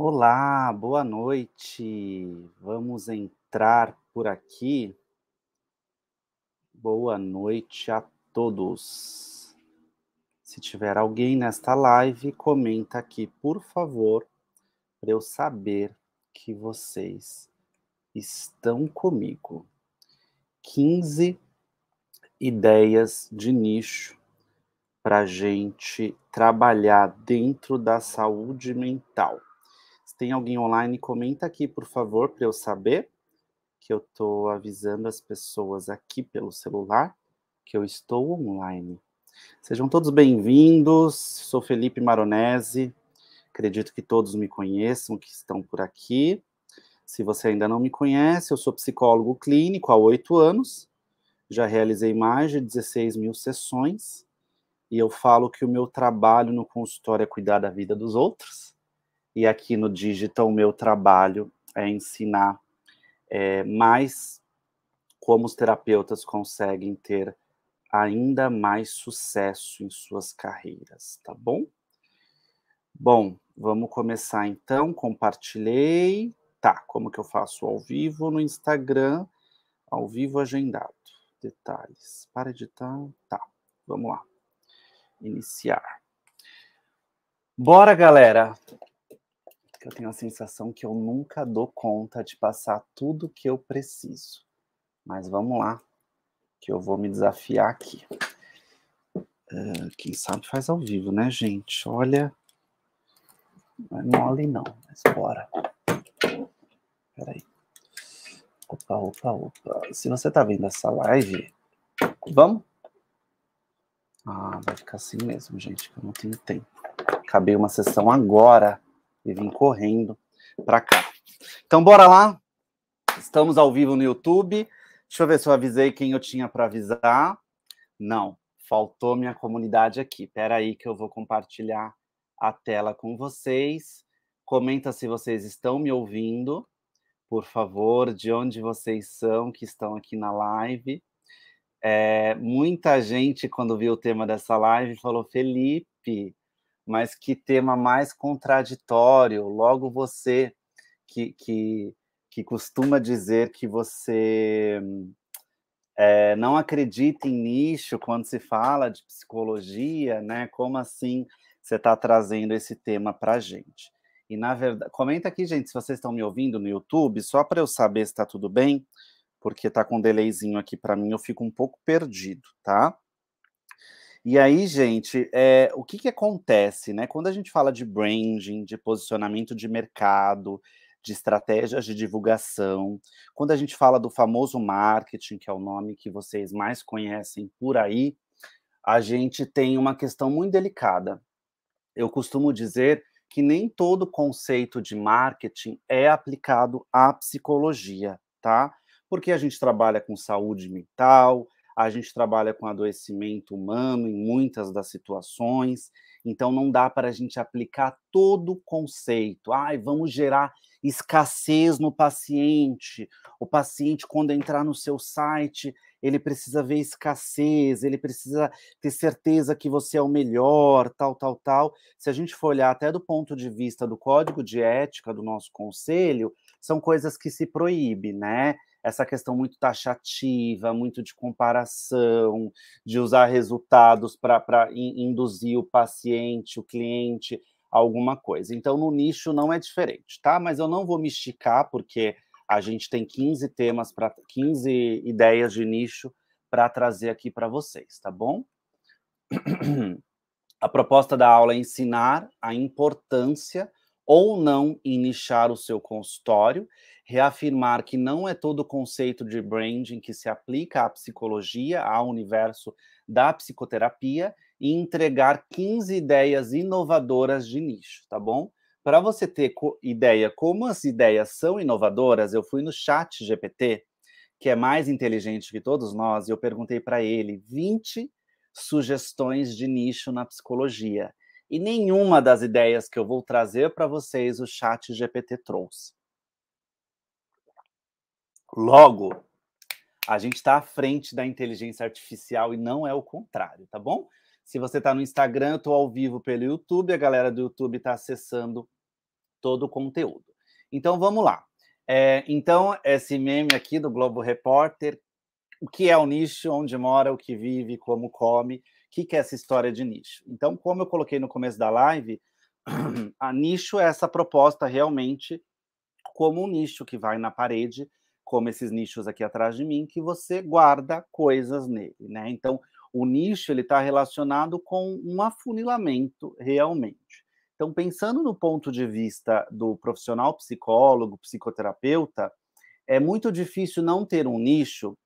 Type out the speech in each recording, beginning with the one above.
Olá, boa noite. Vamos entrar por aqui. Boa noite a todos. Se tiver alguém nesta live, comenta aqui, por favor, para eu saber que vocês estão comigo. 15 ideias de nicho para gente trabalhar dentro da saúde mental tem alguém online, comenta aqui, por favor, para eu saber que eu estou avisando as pessoas aqui pelo celular que eu estou online. Sejam todos bem-vindos. Sou Felipe Maronese. Acredito que todos me conheçam que estão por aqui. Se você ainda não me conhece, eu sou psicólogo clínico há oito anos. Já realizei mais de 16 mil sessões. E eu falo que o meu trabalho no consultório é cuidar da vida dos outros e aqui no Digita, o meu trabalho é ensinar é, mais como os terapeutas conseguem ter ainda mais sucesso em suas carreiras, tá bom? Bom, vamos começar então. Compartilhei. Tá, como que eu faço? Ao vivo no Instagram, ao vivo agendado. Detalhes. Para editar. Tá. tá, vamos lá. Iniciar. Bora, galera! que eu tenho a sensação que eu nunca dou conta de passar tudo que eu preciso. Mas vamos lá, que eu vou me desafiar aqui. Uh, quem sabe faz ao vivo, né, gente? Olha, não é mole não, mas bora. Peraí. Opa, opa, opa. Se você tá vendo essa live, vamos? Ah, vai ficar assim mesmo, gente, que eu não tenho tempo. Acabei uma sessão agora e vim correndo para cá. Então, bora lá? Estamos ao vivo no YouTube. Deixa eu ver se eu avisei quem eu tinha para avisar. Não, faltou minha comunidade aqui. Espera aí que eu vou compartilhar a tela com vocês. Comenta se vocês estão me ouvindo, por favor, de onde vocês são que estão aqui na live. É, muita gente, quando viu o tema dessa live, falou: Felipe, mas que tema mais contraditório. Logo você que, que, que costuma dizer que você é, não acredita em nicho quando se fala de psicologia, né? Como assim você está trazendo esse tema para a gente? E na verdade, comenta aqui, gente, se vocês estão me ouvindo no YouTube, só para eu saber se está tudo bem, porque está com um delayzinho aqui para mim, eu fico um pouco perdido, tá? E aí, gente, é, o que, que acontece, né? Quando a gente fala de branding, de posicionamento de mercado, de estratégias de divulgação, quando a gente fala do famoso marketing, que é o nome que vocês mais conhecem por aí, a gente tem uma questão muito delicada. Eu costumo dizer que nem todo conceito de marketing é aplicado à psicologia, tá? Porque a gente trabalha com saúde mental, a gente trabalha com adoecimento humano em muitas das situações, então não dá para a gente aplicar todo o conceito. Ai, vamos gerar escassez no paciente. O paciente, quando entrar no seu site, ele precisa ver escassez, ele precisa ter certeza que você é o melhor, tal, tal, tal. Se a gente for olhar até do ponto de vista do código de ética do nosso conselho, são coisas que se proíbe, né? essa questão muito taxativa, muito de comparação, de usar resultados para induzir o paciente, o cliente, alguma coisa. Então, no nicho não é diferente, tá? Mas eu não vou me esticar, porque a gente tem 15 temas, para 15 ideias de nicho para trazer aqui para vocês, tá bom? A proposta da aula é ensinar a importância ou não inichar o seu consultório, reafirmar que não é todo o conceito de branding que se aplica à psicologia, ao universo da psicoterapia, e entregar 15 ideias inovadoras de nicho, tá bom? Para você ter co ideia como as ideias são inovadoras, eu fui no chat GPT, que é mais inteligente que todos nós, e eu perguntei para ele 20 sugestões de nicho na psicologia e nenhuma das ideias que eu vou trazer para vocês o chat GPT trouxe. Logo, a gente está à frente da inteligência artificial e não é o contrário, tá bom? Se você está no Instagram, eu estou ao vivo pelo YouTube, a galera do YouTube está acessando todo o conteúdo. Então vamos lá. É, então, esse meme aqui do Globo Repórter, o que é o nicho, onde mora, o que vive, como come que, que é essa história de nicho? Então, como eu coloquei no começo da live, a nicho é essa proposta realmente como um nicho que vai na parede, como esses nichos aqui atrás de mim, que você guarda coisas nele, né? Então, o nicho ele está relacionado com um afunilamento realmente. Então, pensando no ponto de vista do profissional psicólogo, psicoterapeuta, é muito difícil não ter um nicho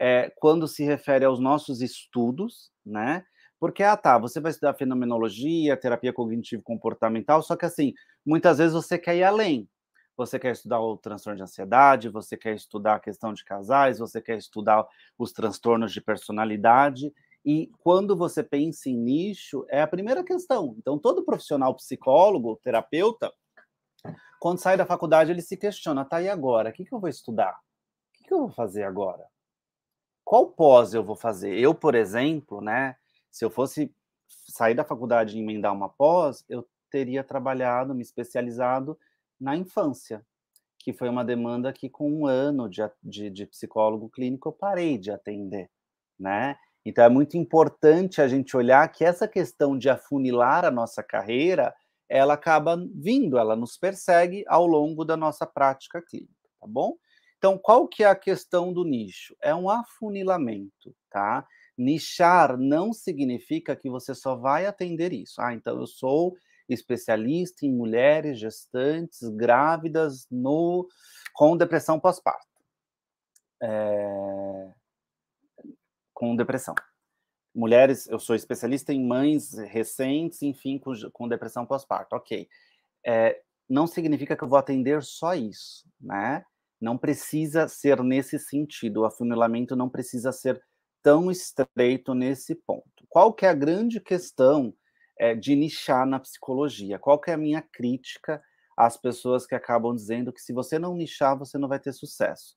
é, quando se refere aos nossos estudos, né? Porque, ah, tá, você vai estudar fenomenologia, terapia cognitivo-comportamental, só que, assim, muitas vezes você quer ir além. Você quer estudar o transtorno de ansiedade, você quer estudar a questão de casais, você quer estudar os transtornos de personalidade. E quando você pensa em nicho, é a primeira questão. Então, todo profissional psicólogo, terapeuta, quando sai da faculdade, ele se questiona: tá, e agora? O que, que eu vou estudar? O que, que eu vou fazer agora? qual pós eu vou fazer? Eu, por exemplo, né, se eu fosse sair da faculdade e emendar uma pós, eu teria trabalhado, me especializado na infância, que foi uma demanda que com um ano de, de, de psicólogo clínico eu parei de atender, né? Então é muito importante a gente olhar que essa questão de afunilar a nossa carreira, ela acaba vindo, ela nos persegue ao longo da nossa prática clínica, tá bom? Então, qual que é a questão do nicho? É um afunilamento, tá? Nichar não significa que você só vai atender isso. Ah, então eu sou especialista em mulheres gestantes grávidas no com depressão pós-parto. É... Com depressão. Mulheres, eu sou especialista em mães recentes, enfim, com, com depressão pós-parto. Ok. É, não significa que eu vou atender só isso, né? Não precisa ser nesse sentido, o afunilamento não precisa ser tão estreito nesse ponto. Qual que é a grande questão é, de nichar na psicologia? Qual que é a minha crítica às pessoas que acabam dizendo que se você não nichar, você não vai ter sucesso?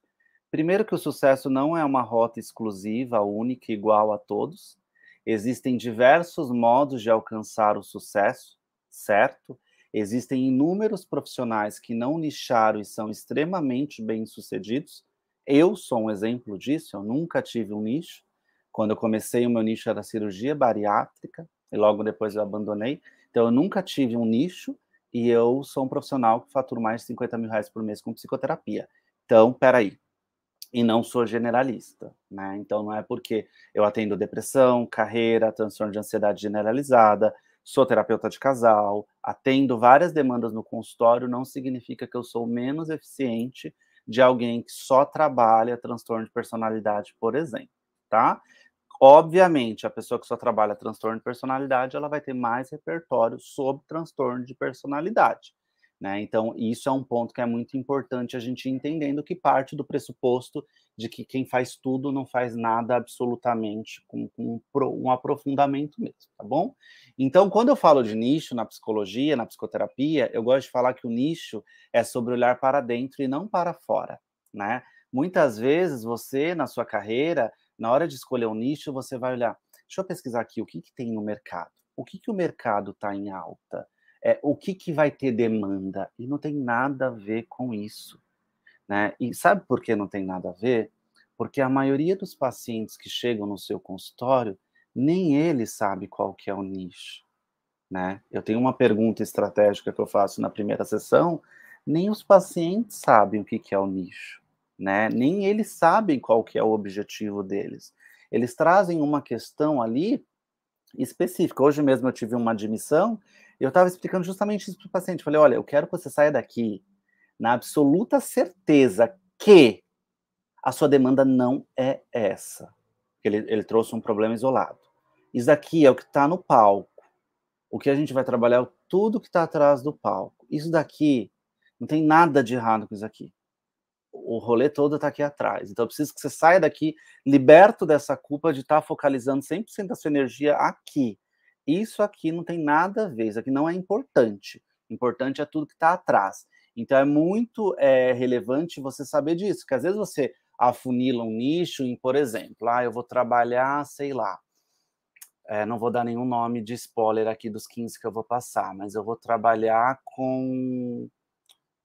Primeiro que o sucesso não é uma rota exclusiva, única, igual a todos. Existem diversos modos de alcançar o sucesso, certo? Existem inúmeros profissionais que não nicharam e são extremamente bem-sucedidos. Eu sou um exemplo disso, eu nunca tive um nicho. Quando eu comecei, o meu nicho era cirurgia bariátrica, e logo depois eu abandonei. Então, eu nunca tive um nicho e eu sou um profissional que fatura mais de 50 mil reais por mês com psicoterapia. Então, peraí. E não sou generalista, né? Então, não é porque eu atendo depressão, carreira, transtorno de ansiedade generalizada, Sou terapeuta de casal, atendo várias demandas no consultório, não significa que eu sou menos eficiente de alguém que só trabalha transtorno de personalidade, por exemplo, tá? Obviamente, a pessoa que só trabalha transtorno de personalidade, ela vai ter mais repertório sobre transtorno de personalidade. Né? Então, isso é um ponto que é muito importante a gente entendendo que parte do pressuposto de que quem faz tudo não faz nada absolutamente com, com um aprofundamento mesmo, tá bom? Então, quando eu falo de nicho na psicologia, na psicoterapia, eu gosto de falar que o nicho é sobre olhar para dentro e não para fora, né? Muitas vezes você, na sua carreira, na hora de escolher um nicho, você vai olhar, deixa eu pesquisar aqui o que, que tem no mercado, o que, que o mercado está em alta, é, o que, que vai ter demanda? E não tem nada a ver com isso. Né? E sabe por que não tem nada a ver? Porque a maioria dos pacientes que chegam no seu consultório, nem ele sabe qual que é o nicho. Né? Eu tenho uma pergunta estratégica que eu faço na primeira sessão, nem os pacientes sabem o que, que é o nicho. Né? Nem eles sabem qual que é o objetivo deles. Eles trazem uma questão ali específica. Hoje mesmo eu tive uma admissão eu estava explicando justamente isso para o paciente. Falei, olha, eu quero que você saia daqui na absoluta certeza que a sua demanda não é essa. Ele, ele trouxe um problema isolado. Isso daqui é o que está no palco. O que a gente vai trabalhar é tudo que está atrás do palco. Isso daqui não tem nada de errado com isso aqui. O rolê todo está aqui atrás. Então, eu preciso que você saia daqui liberto dessa culpa de estar tá focalizando 100% da sua energia aqui isso aqui não tem nada a ver, isso aqui não é importante. Importante é tudo que está atrás. Então é muito é, relevante você saber disso, porque às vezes você afunila um nicho em, por exemplo, ah, eu vou trabalhar, sei lá, é, não vou dar nenhum nome de spoiler aqui dos 15 que eu vou passar, mas eu vou trabalhar com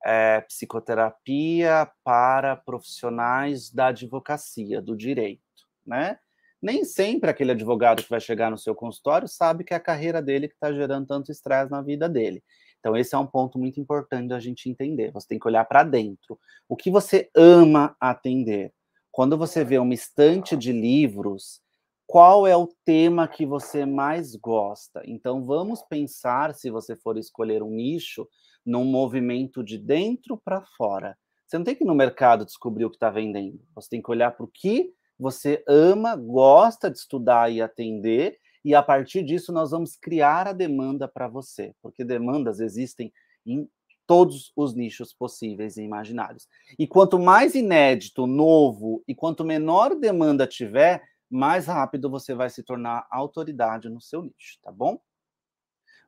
é, psicoterapia para profissionais da advocacia, do direito, né? nem sempre aquele advogado que vai chegar no seu consultório sabe que é a carreira dele que está gerando tanto estresse na vida dele. Então, esse é um ponto muito importante da gente entender. Você tem que olhar para dentro. O que você ama atender? Quando você vê uma estante de livros, qual é o tema que você mais gosta? Então, vamos pensar, se você for escolher um nicho, num movimento de dentro para fora. Você não tem que ir no mercado descobrir o que está vendendo. Você tem que olhar para o que você ama, gosta de estudar e atender, e a partir disso nós vamos criar a demanda para você, porque demandas existem em todos os nichos possíveis e imaginários. E quanto mais inédito, novo e quanto menor demanda tiver, mais rápido você vai se tornar autoridade no seu nicho, tá bom?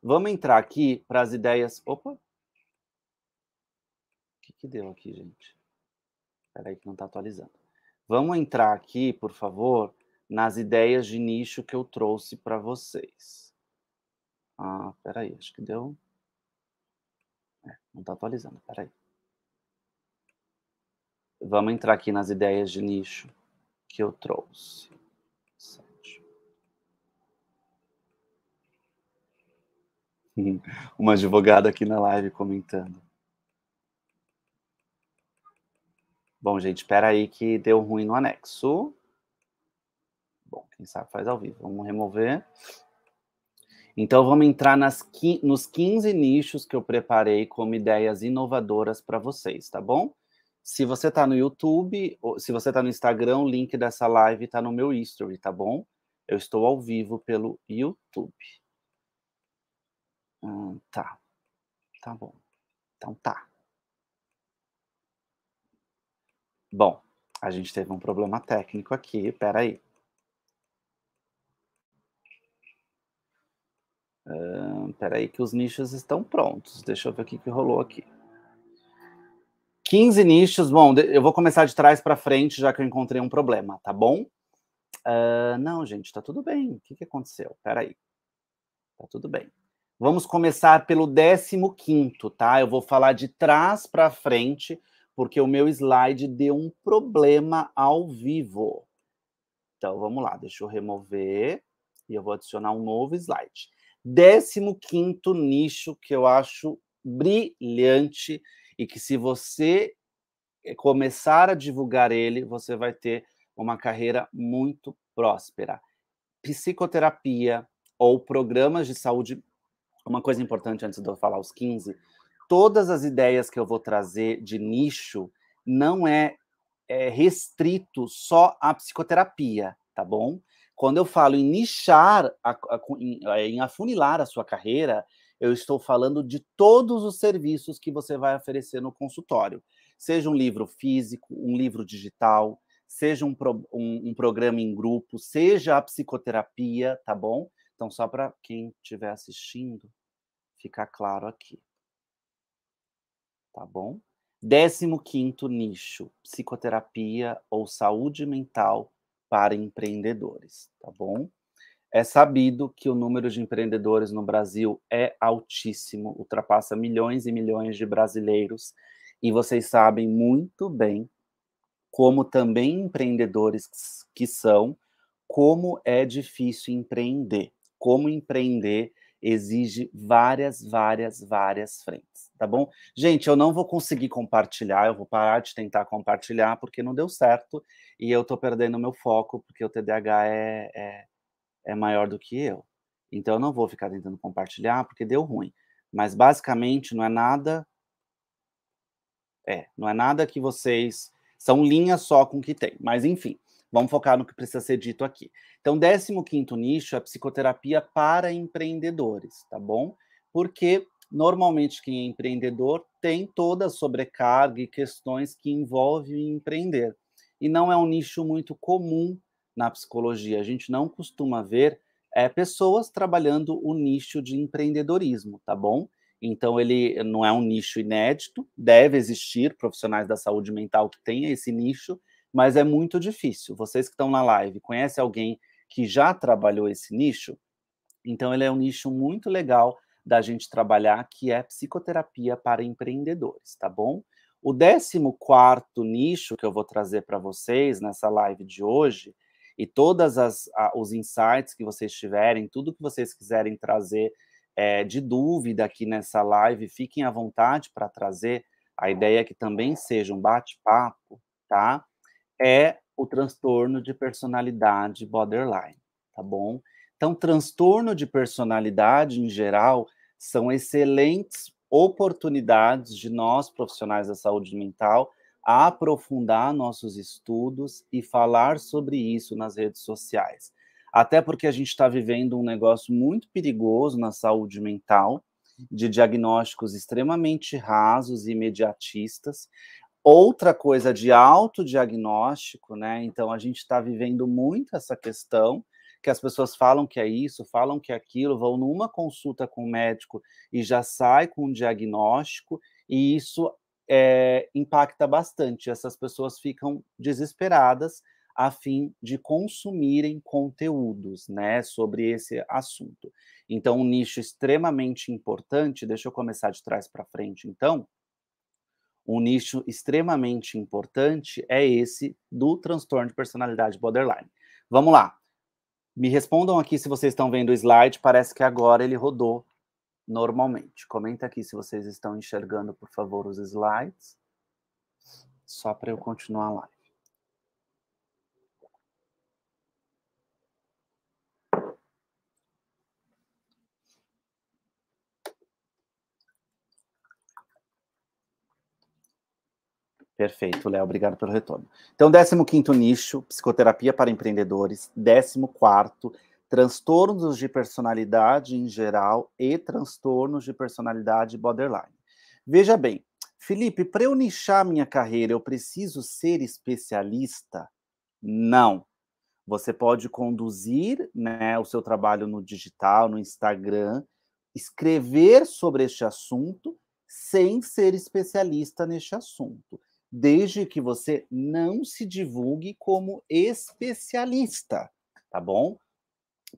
Vamos entrar aqui para as ideias. Opa! O que, que deu aqui, gente? Espera aí que não está atualizando. Vamos entrar aqui, por favor, nas ideias de nicho que eu trouxe para vocês. Ah, peraí, acho que deu. É, não está atualizando, peraí. Vamos entrar aqui nas ideias de nicho que eu trouxe. Uma advogada aqui na live comentando. Bom, gente, espera aí que deu ruim no anexo. Bom, quem sabe faz ao vivo. Vamos remover. Então, vamos entrar nas, nos 15 nichos que eu preparei como ideias inovadoras para vocês, tá bom? Se você está no YouTube, se você está no Instagram, o link dessa live está no meu history, tá bom? Eu estou ao vivo pelo YouTube. Hum, tá. Tá bom. Então tá. Bom, a gente teve um problema técnico aqui, peraí. Uh, peraí que os nichos estão prontos. Deixa eu ver o que, que rolou aqui. 15 nichos. Bom, eu vou começar de trás para frente, já que eu encontrei um problema, tá bom? Uh, não, gente, tá tudo bem. O que, que aconteceu? Peraí. Tá tudo bem. Vamos começar pelo 15, tá? Eu vou falar de trás para frente porque o meu slide deu um problema ao vivo. Então, vamos lá, deixa eu remover e eu vou adicionar um novo slide. 15 nicho que eu acho brilhante e que se você eh, começar a divulgar ele, você vai ter uma carreira muito próspera. Psicoterapia ou programas de saúde, uma coisa importante antes de eu falar os 15, todas as ideias que eu vou trazer de nicho não é, é restrito só à psicoterapia, tá bom? Quando eu falo em nichar, a, a, em, é, em afunilar a sua carreira, eu estou falando de todos os serviços que você vai oferecer no consultório. Seja um livro físico, um livro digital, seja um, pro, um, um programa em grupo, seja a psicoterapia, tá bom? Então, só para quem estiver assistindo, ficar claro aqui tá bom? Décimo quinto nicho, psicoterapia ou saúde mental para empreendedores, tá bom? É sabido que o número de empreendedores no Brasil é altíssimo, ultrapassa milhões e milhões de brasileiros, e vocês sabem muito bem como também empreendedores que são, como é difícil empreender, como empreender exige várias, várias, várias frentes, tá bom? Gente, eu não vou conseguir compartilhar, eu vou parar de tentar compartilhar porque não deu certo e eu tô perdendo meu foco porque o TDAH é, é, é maior do que eu. Então eu não vou ficar tentando compartilhar porque deu ruim. Mas basicamente não é nada. É, não é nada que vocês. São linhas só com o que tem. Mas enfim. Vamos focar no que precisa ser dito aqui. Então, 15 nicho é a psicoterapia para empreendedores, tá bom? Porque normalmente quem é empreendedor tem toda a sobrecarga e questões que envolvem empreender. E não é um nicho muito comum na psicologia. A gente não costuma ver é, pessoas trabalhando o nicho de empreendedorismo, tá bom? Então, ele não é um nicho inédito, deve existir profissionais da saúde mental que tenha esse nicho, mas é muito difícil. Vocês que estão na live, conhecem alguém que já trabalhou esse nicho? Então, ele é um nicho muito legal da gente trabalhar, que é psicoterapia para empreendedores, tá bom? O 14 nicho que eu vou trazer para vocês nessa live de hoje, e todos os insights que vocês tiverem, tudo que vocês quiserem trazer é, de dúvida aqui nessa live, fiquem à vontade para trazer. A ideia é que também seja um bate-papo, tá? é o transtorno de personalidade borderline, tá bom? Então, transtorno de personalidade em geral são excelentes oportunidades de nós profissionais da saúde mental aprofundar nossos estudos e falar sobre isso nas redes sociais. Até porque a gente está vivendo um negócio muito perigoso na saúde mental, de diagnósticos extremamente rasos e imediatistas, Outra coisa de autodiagnóstico, né? Então a gente está vivendo muito essa questão que as pessoas falam que é isso, falam que é aquilo, vão numa consulta com o médico e já sai com um diagnóstico, e isso é, impacta bastante. Essas pessoas ficam desesperadas a fim de consumirem conteúdos, né, sobre esse assunto. Então, um nicho extremamente importante. Deixa eu começar de trás para frente, então, um nicho extremamente importante é esse do transtorno de personalidade borderline. Vamos lá. Me respondam aqui se vocês estão vendo o slide. Parece que agora ele rodou normalmente. Comenta aqui se vocês estão enxergando, por favor, os slides. Só para eu continuar a live. Perfeito, Léo, obrigado pelo retorno. Então, 15 nicho, psicoterapia para empreendedores, 14 transtornos de personalidade em geral e transtornos de personalidade borderline. Veja bem, Felipe, para eu nichar minha carreira, eu preciso ser especialista? Não. Você pode conduzir né, o seu trabalho no digital, no Instagram, escrever sobre este assunto sem ser especialista neste assunto desde que você não se divulgue como especialista, tá bom?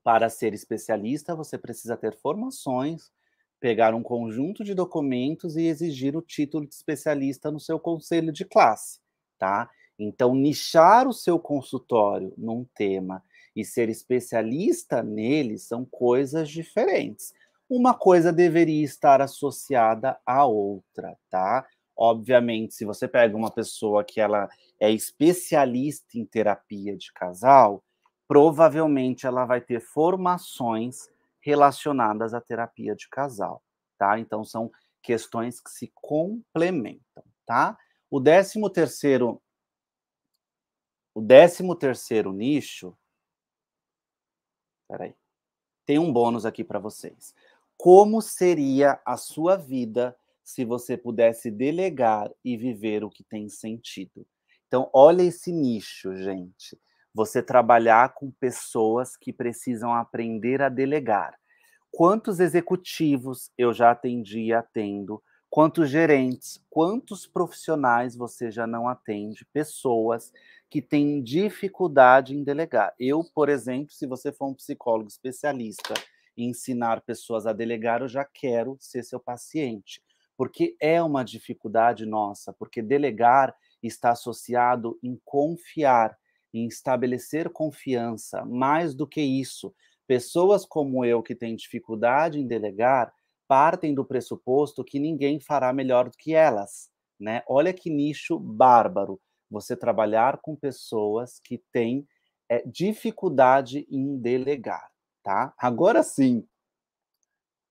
Para ser especialista, você precisa ter formações, pegar um conjunto de documentos e exigir o título de especialista no seu conselho de classe, tá? Então, nichar o seu consultório num tema e ser especialista nele são coisas diferentes. Uma coisa deveria estar associada à outra, tá? Obviamente, se você pega uma pessoa que ela é especialista em terapia de casal, provavelmente ela vai ter formações relacionadas à terapia de casal, tá? Então são questões que se complementam, tá? O décimo terceiro o décimo terceiro nicho Peraí. Tem um bônus aqui para vocês. Como seria a sua vida se você pudesse delegar e viver o que tem sentido. Então, olha esse nicho, gente. Você trabalhar com pessoas que precisam aprender a delegar. Quantos executivos eu já atendi e atendo? Quantos gerentes? Quantos profissionais você já não atende? Pessoas que têm dificuldade em delegar. Eu, por exemplo, se você for um psicólogo especialista em ensinar pessoas a delegar, eu já quero ser seu paciente porque é uma dificuldade nossa, porque delegar está associado em confiar, em estabelecer confiança. Mais do que isso, pessoas como eu que têm dificuldade em delegar partem do pressuposto que ninguém fará melhor do que elas, né? Olha que nicho bárbaro você trabalhar com pessoas que têm é, dificuldade em delegar, tá? Agora sim,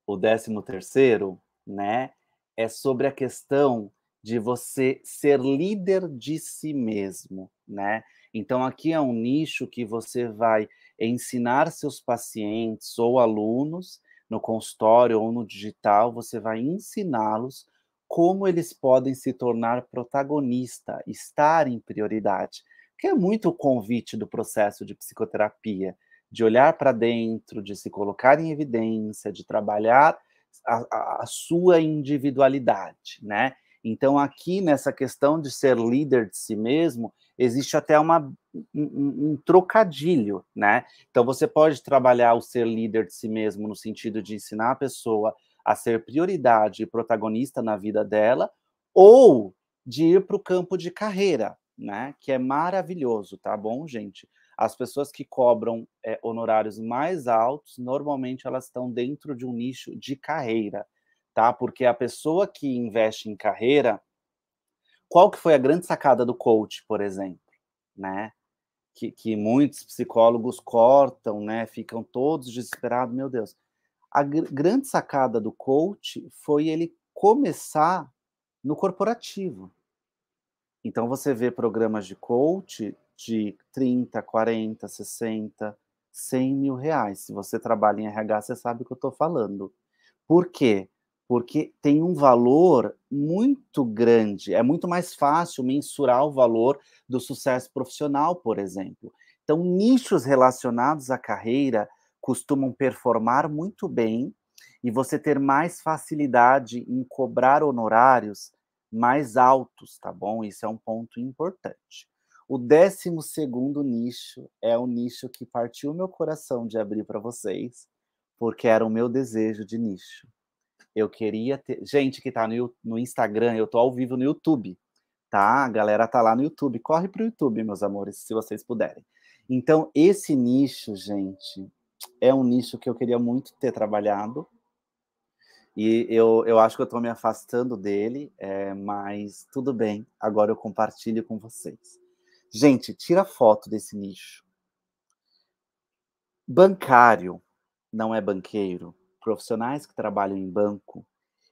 o décimo terceiro, né? é sobre a questão de você ser líder de si mesmo, né? Então aqui é um nicho que você vai ensinar seus pacientes ou alunos no consultório ou no digital, você vai ensiná-los como eles podem se tornar protagonista, estar em prioridade, que é muito o convite do processo de psicoterapia, de olhar para dentro, de se colocar em evidência, de trabalhar a, a sua individualidade, né? Então, aqui nessa questão de ser líder de si mesmo, existe até uma, um, um, trocadilho, né? Então, você pode trabalhar o ser líder de si mesmo no sentido de ensinar a pessoa a ser prioridade e protagonista na vida dela, ou de ir para o campo de carreira, né? Que é maravilhoso, tá bom, gente? As pessoas que cobram é, honorários mais altos, normalmente elas estão dentro de um nicho de carreira, tá? Porque a pessoa que investe em carreira, qual que foi a grande sacada do coach, por exemplo, né? Que, que muitos psicólogos cortam, né? Ficam todos desesperados, meu Deus. A gr grande sacada do coach foi ele começar no corporativo. Então você vê programas de coach de 30, 40, 60, 100 mil reais. Se você trabalha em RH, você sabe o que eu estou falando. Por quê? Porque tem um valor muito grande. É muito mais fácil mensurar o valor do sucesso profissional, por exemplo. Então, nichos relacionados à carreira costumam performar muito bem e você ter mais facilidade em cobrar honorários mais altos, tá bom? Isso é um ponto importante. O décimo segundo nicho é o nicho que partiu meu coração de abrir para vocês, porque era o meu desejo de nicho. Eu queria ter. Gente que está no, no, Instagram, eu tô ao vivo no YouTube, tá? A galera tá lá no YouTube. Corre pro YouTube, meus amores, se vocês puderem. Então, esse nicho, gente, é um nicho que eu queria muito ter trabalhado. E eu, eu acho que eu estou me afastando dele, é, mas tudo bem, agora eu compartilho com vocês. Gente, tira foto desse nicho. Bancário não é banqueiro. Profissionais que trabalham em banco,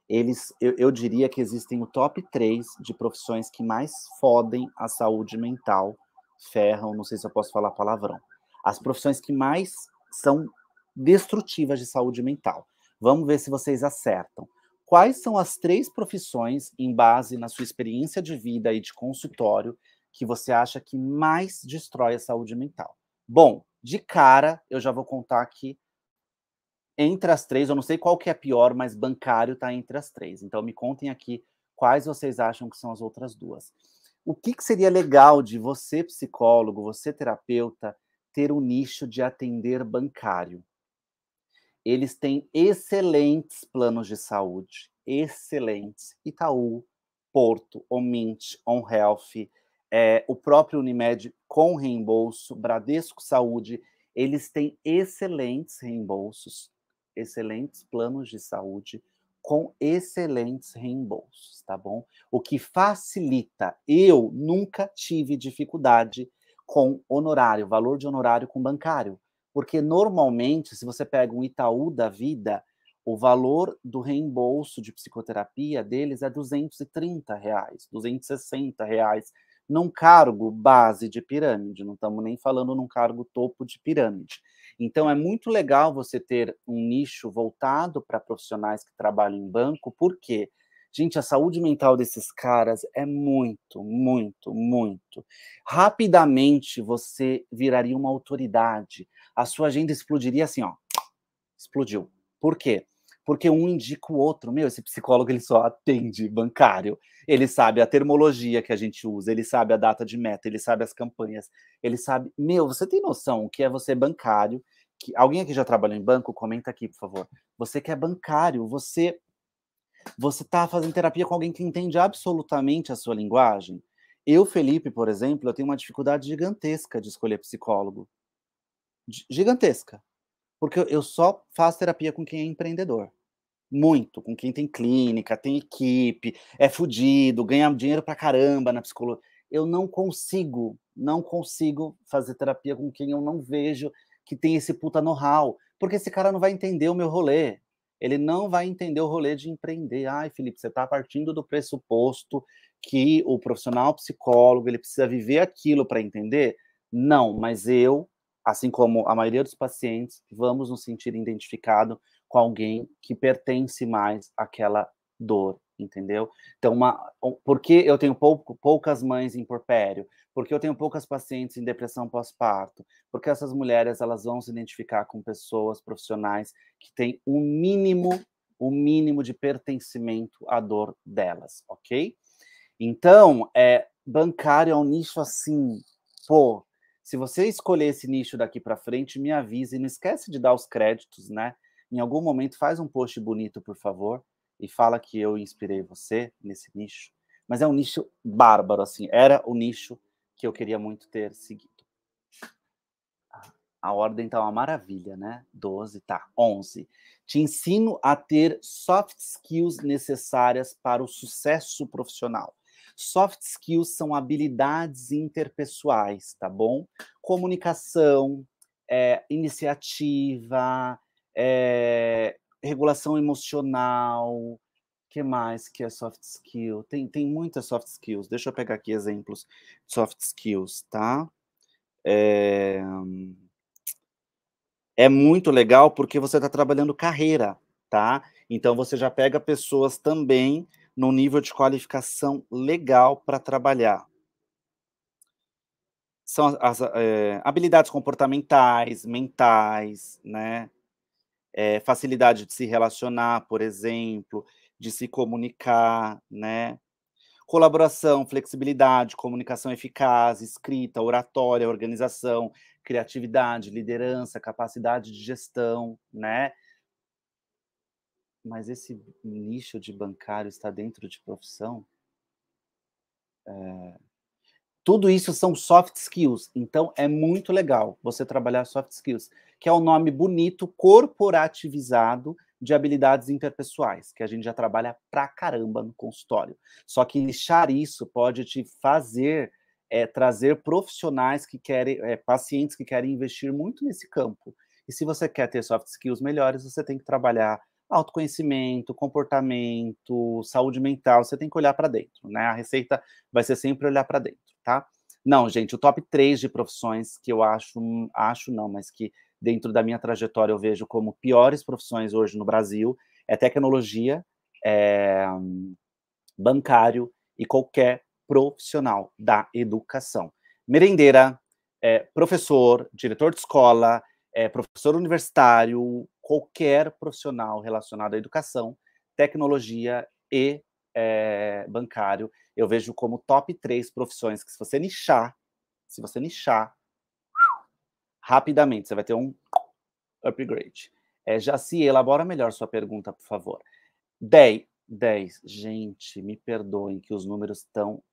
eles, eu, eu diria que existem o top 3 de profissões que mais fodem a saúde mental, ferram, não sei se eu posso falar palavrão. As profissões que mais são destrutivas de saúde mental. Vamos ver se vocês acertam. Quais são as três profissões, em base na sua experiência de vida e de consultório, que você acha que mais destrói a saúde mental? Bom, de cara, eu já vou contar que entre as três, eu não sei qual que é pior, mas bancário está entre as três. Então me contem aqui quais vocês acham que são as outras duas. O que, que seria legal de você, psicólogo, você, terapeuta, ter um nicho de atender bancário? Eles têm excelentes planos de saúde, excelentes. Itaú, Porto, Omint, OnHealth, Health, é, o próprio Unimed com reembolso, Bradesco Saúde, eles têm excelentes reembolsos, excelentes planos de saúde com excelentes reembolsos, tá bom? O que facilita. Eu nunca tive dificuldade com honorário, valor de honorário com bancário, porque normalmente, se você pega um Itaú da vida, o valor do reembolso de psicoterapia deles é 230 reais, 260 reais num cargo base de pirâmide, não estamos nem falando num cargo topo de pirâmide. Então é muito legal você ter um nicho voltado para profissionais que trabalham em banco, porque Gente, a saúde mental desses caras é muito, muito, muito. Rapidamente você viraria uma autoridade. A sua agenda explodiria assim, ó. Explodiu. Por quê? porque um indica o outro. Meu, esse psicólogo ele só atende bancário. Ele sabe a termologia que a gente usa, ele sabe a data de meta, ele sabe as campanhas, ele sabe. Meu, você tem noção o que é você bancário? Que... Alguém aqui já trabalhou em banco? Comenta aqui, por favor. Você que é bancário, você você está fazendo terapia com alguém que entende absolutamente a sua linguagem. Eu, Felipe, por exemplo, eu tenho uma dificuldade gigantesca de escolher psicólogo. Gigantesca. Porque eu só faço terapia com quem é empreendedor muito com quem tem clínica, tem equipe, é fudido, ganha dinheiro pra caramba na psicologia. Eu não consigo, não consigo fazer terapia com quem eu não vejo que tem esse puta know-how, porque esse cara não vai entender o meu rolê. Ele não vai entender o rolê de empreender. Ai, Felipe, você está partindo do pressuposto que o profissional psicólogo ele precisa viver aquilo para entender? Não, mas eu, assim como a maioria dos pacientes, vamos nos sentir identificado com alguém que pertence mais àquela dor, entendeu? Então, uma, porque eu tenho pouco, poucas mães em porpério, porque eu tenho poucas pacientes em depressão pós-parto, porque essas mulheres elas vão se identificar com pessoas profissionais que têm o um mínimo, o um mínimo de pertencimento à dor delas, ok? Então, é bancário é um nicho assim, pô. Se você escolher esse nicho daqui para frente, me avise, não esquece de dar os créditos, né? em algum momento faz um post bonito, por favor, e fala que eu inspirei você nesse nicho. Mas é um nicho bárbaro, assim. Era o nicho que eu queria muito ter seguido. A ordem tá uma maravilha, né? 12, tá. 11. Te ensino a ter soft skills necessárias para o sucesso profissional. Soft skills são habilidades interpessoais, tá bom? Comunicação, é, iniciativa, é, regulação emocional, que mais que é soft skill? Tem, tem muitas soft skills. Deixa eu pegar aqui exemplos de soft skills, tá? É, é muito legal porque você está trabalhando carreira, tá? Então você já pega pessoas também no nível de qualificação legal para trabalhar. São as, as é, habilidades comportamentais, mentais, né? é, facilidade de se relacionar, por exemplo, de se comunicar, né? Colaboração, flexibilidade, comunicação eficaz, escrita, oratória, organização, criatividade, liderança, capacidade de gestão, né? Mas esse nicho de bancário está dentro de profissão? É tudo isso são soft skills. Então é muito legal você trabalhar soft skills, que é o um nome bonito, corporativizado de habilidades interpessoais, que a gente já trabalha pra caramba no consultório. Só que lixar isso pode te fazer é, trazer profissionais que querem, é, pacientes que querem investir muito nesse campo. E se você quer ter soft skills melhores, você tem que trabalhar autoconhecimento, comportamento, saúde mental, você tem que olhar para dentro, né? A receita vai ser sempre olhar para dentro, tá? Não, gente, o top 3 de profissões que eu acho, acho não, mas que dentro da minha trajetória eu vejo como piores profissões hoje no Brasil é tecnologia, é bancário e qualquer profissional da educação. Merendeira, é, professor, diretor de escola, é, professor universitário, qualquer profissional relacionado à educação, tecnologia e é, bancário. Eu vejo como top três profissões que se você nichar, se você nichar rapidamente, você vai ter um upgrade. É, já se elabora melhor sua pergunta, por favor. 10, 10. Gente, me perdoem que os números estão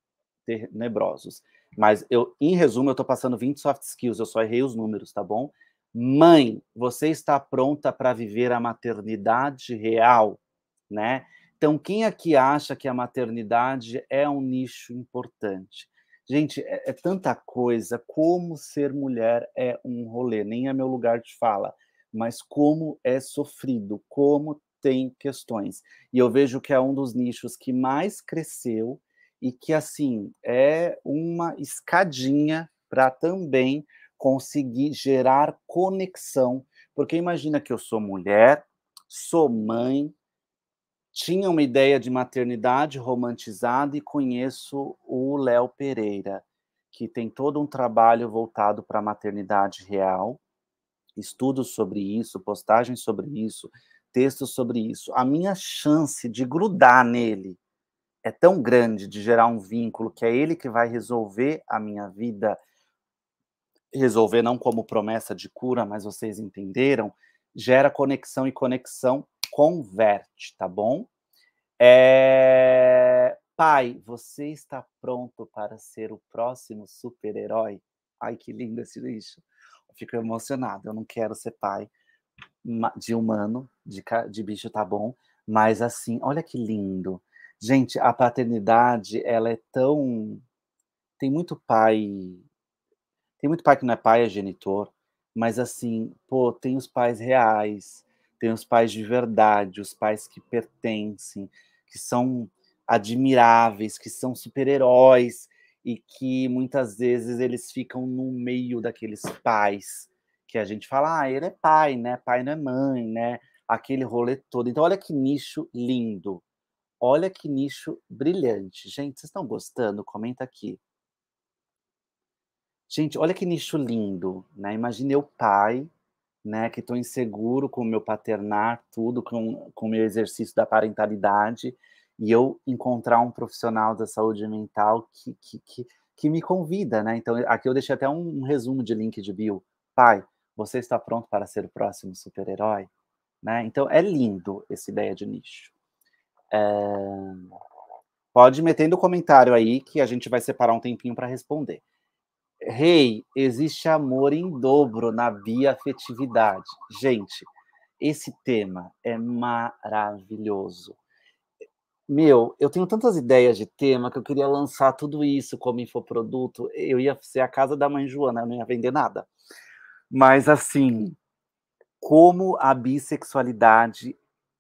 tenebrosos. Mas eu, em resumo, eu estou passando 20 soft skills, eu só errei os números, tá bom? Mãe, você está pronta para viver a maternidade real, né? Então, quem aqui acha que a maternidade é um nicho importante? Gente, é, é, tanta coisa. Como ser mulher é um rolê, nem é meu lugar de fala, mas como é sofrido, como tem questões. E eu vejo que é um dos nichos que mais cresceu e que, assim, é uma escadinha para também conseguir gerar conexão. Porque imagina que eu sou mulher, sou mãe, tinha uma ideia de maternidade romantizada e conheço o Léo Pereira, que tem todo um trabalho voltado para a maternidade real, estudos sobre isso, postagens sobre isso, textos sobre isso. A minha chance de grudar nele é tão grande de gerar um vínculo que é ele que vai resolver a minha vida resolver não como promessa de cura, mas vocês entenderam, gera conexão e conexão converte, tá bom? É... Pai, você está pronto para ser o próximo super-herói? Ai, que lindo esse lixo. Eu fico emocionado. Eu não quero ser pai de humano, de, de bicho, tá bom? Mas assim, olha que lindo. Gente, a paternidade, ela é tão. Tem muito pai tem muito pai que não é pai, é genitor, mas assim, pô, tem os pais reais, tem os pais de verdade, os pais que pertencem, que são admiráveis, que são super-heróis e que muitas vezes eles ficam no meio daqueles pais que a gente fala, ah, ele é pai, né? Pai não é mãe, né? Aquele rolê todo. Então, olha que nicho lindo. Olha que nicho brilhante. Gente, vocês estão gostando? Comenta aqui. Gente, olha que nicho lindo, né? Imagine o pai, né, que estou inseguro com o meu paternar, tudo, com o meu exercício da parentalidade, e eu encontrar um profissional da saúde mental que, que, que, que me convida, né? Então, aqui eu deixei até um, um resumo de link de bio. Pai, você está pronto para ser o próximo super-herói? Né? Então, é lindo essa ideia de nicho. É... Pode meter metendo comentário aí que a gente vai separar um tempinho para responder. Rei, hey, existe amor em dobro na biafetividade. Gente, esse tema é maravilhoso. Meu, eu tenho tantas ideias de tema que eu queria lançar tudo isso como infoproduto. Eu ia ser a casa da mãe Joana, eu não ia vender nada. Mas, assim, como a bissexualidade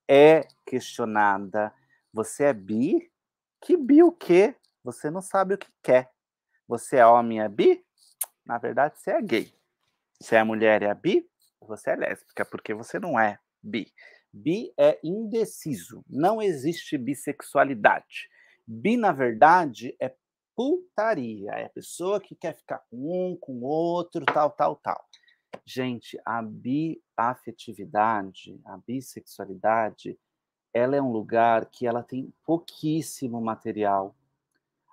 é questionada. Você é bi? Que bi o quê? Você não sabe o que quer. Você é homem, é bi? Na verdade, você é gay. Se a é mulher é bi, você é lésbica, porque você não é bi. Bi é indeciso. Não existe bissexualidade. Bi, na verdade, é putaria. É a pessoa que quer ficar com um, com outro, tal, tal, tal. Gente, a biafetividade, a bissexualidade, ela é um lugar que ela tem pouquíssimo material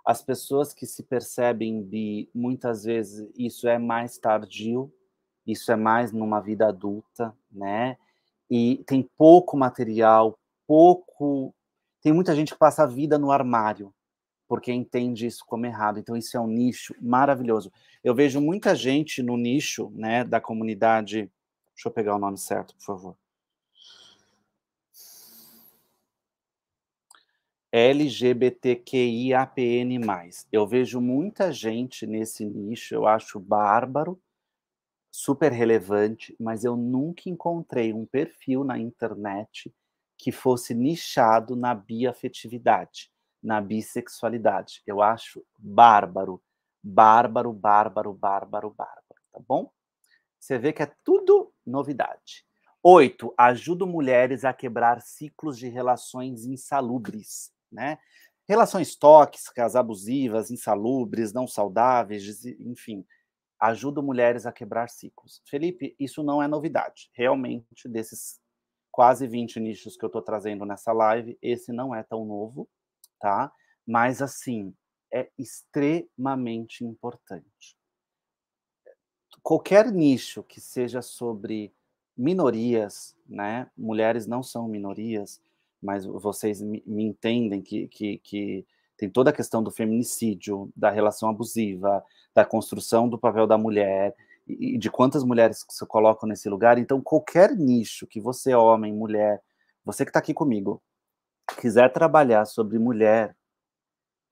as pessoas que se percebem bi, muitas vezes isso é mais tardio, isso é mais numa vida adulta, né? E tem pouco material, pouco. Tem muita gente que passa a vida no armário, porque entende isso como errado. Então, isso é um nicho maravilhoso. Eu vejo muita gente no nicho né, da comunidade. Deixa eu pegar o nome certo, por favor. LGBTQIAPN+. Eu vejo muita gente nesse nicho, eu acho bárbaro, super relevante, mas eu nunca encontrei um perfil na internet que fosse nichado na biafetividade, na bissexualidade. Eu acho bárbaro, bárbaro, bárbaro, bárbaro, bárbaro, tá bom? Você vê que é tudo novidade. Oito, ajudo mulheres a quebrar ciclos de relações insalubres né? Relações tóxicas, abusivas, insalubres, não saudáveis, enfim, ajudam mulheres a quebrar ciclos. Felipe, isso não é novidade. Realmente, desses quase 20 nichos que eu estou trazendo nessa live, esse não é tão novo, tá? Mas, assim, é extremamente importante. Qualquer nicho que seja sobre minorias, né? Mulheres não são minorias, mas vocês me, entendem que, que, que tem toda a questão do feminicídio, da relação abusiva, da construção do papel da mulher e de quantas mulheres se colocam nesse lugar. Então, qualquer nicho que você, homem, mulher, você que está aqui comigo, quiser trabalhar sobre mulher,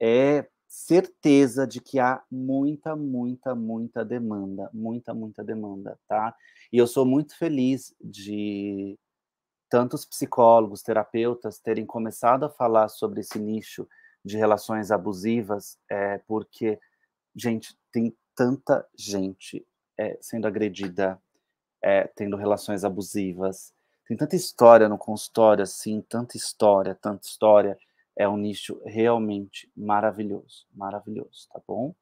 é certeza de que há muita, muita, muita demanda, muita, muita demanda, tá? E eu sou muito feliz de tantos psicólogos, terapeutas terem começado a falar sobre esse nicho de relações abusivas, é, porque, gente, tem tanta gente é, sendo agredida, é, tendo relações abusivas, tem tanta história no consultório, assim, tanta história, tanta história. É um nicho realmente maravilhoso, maravilhoso, tá bom?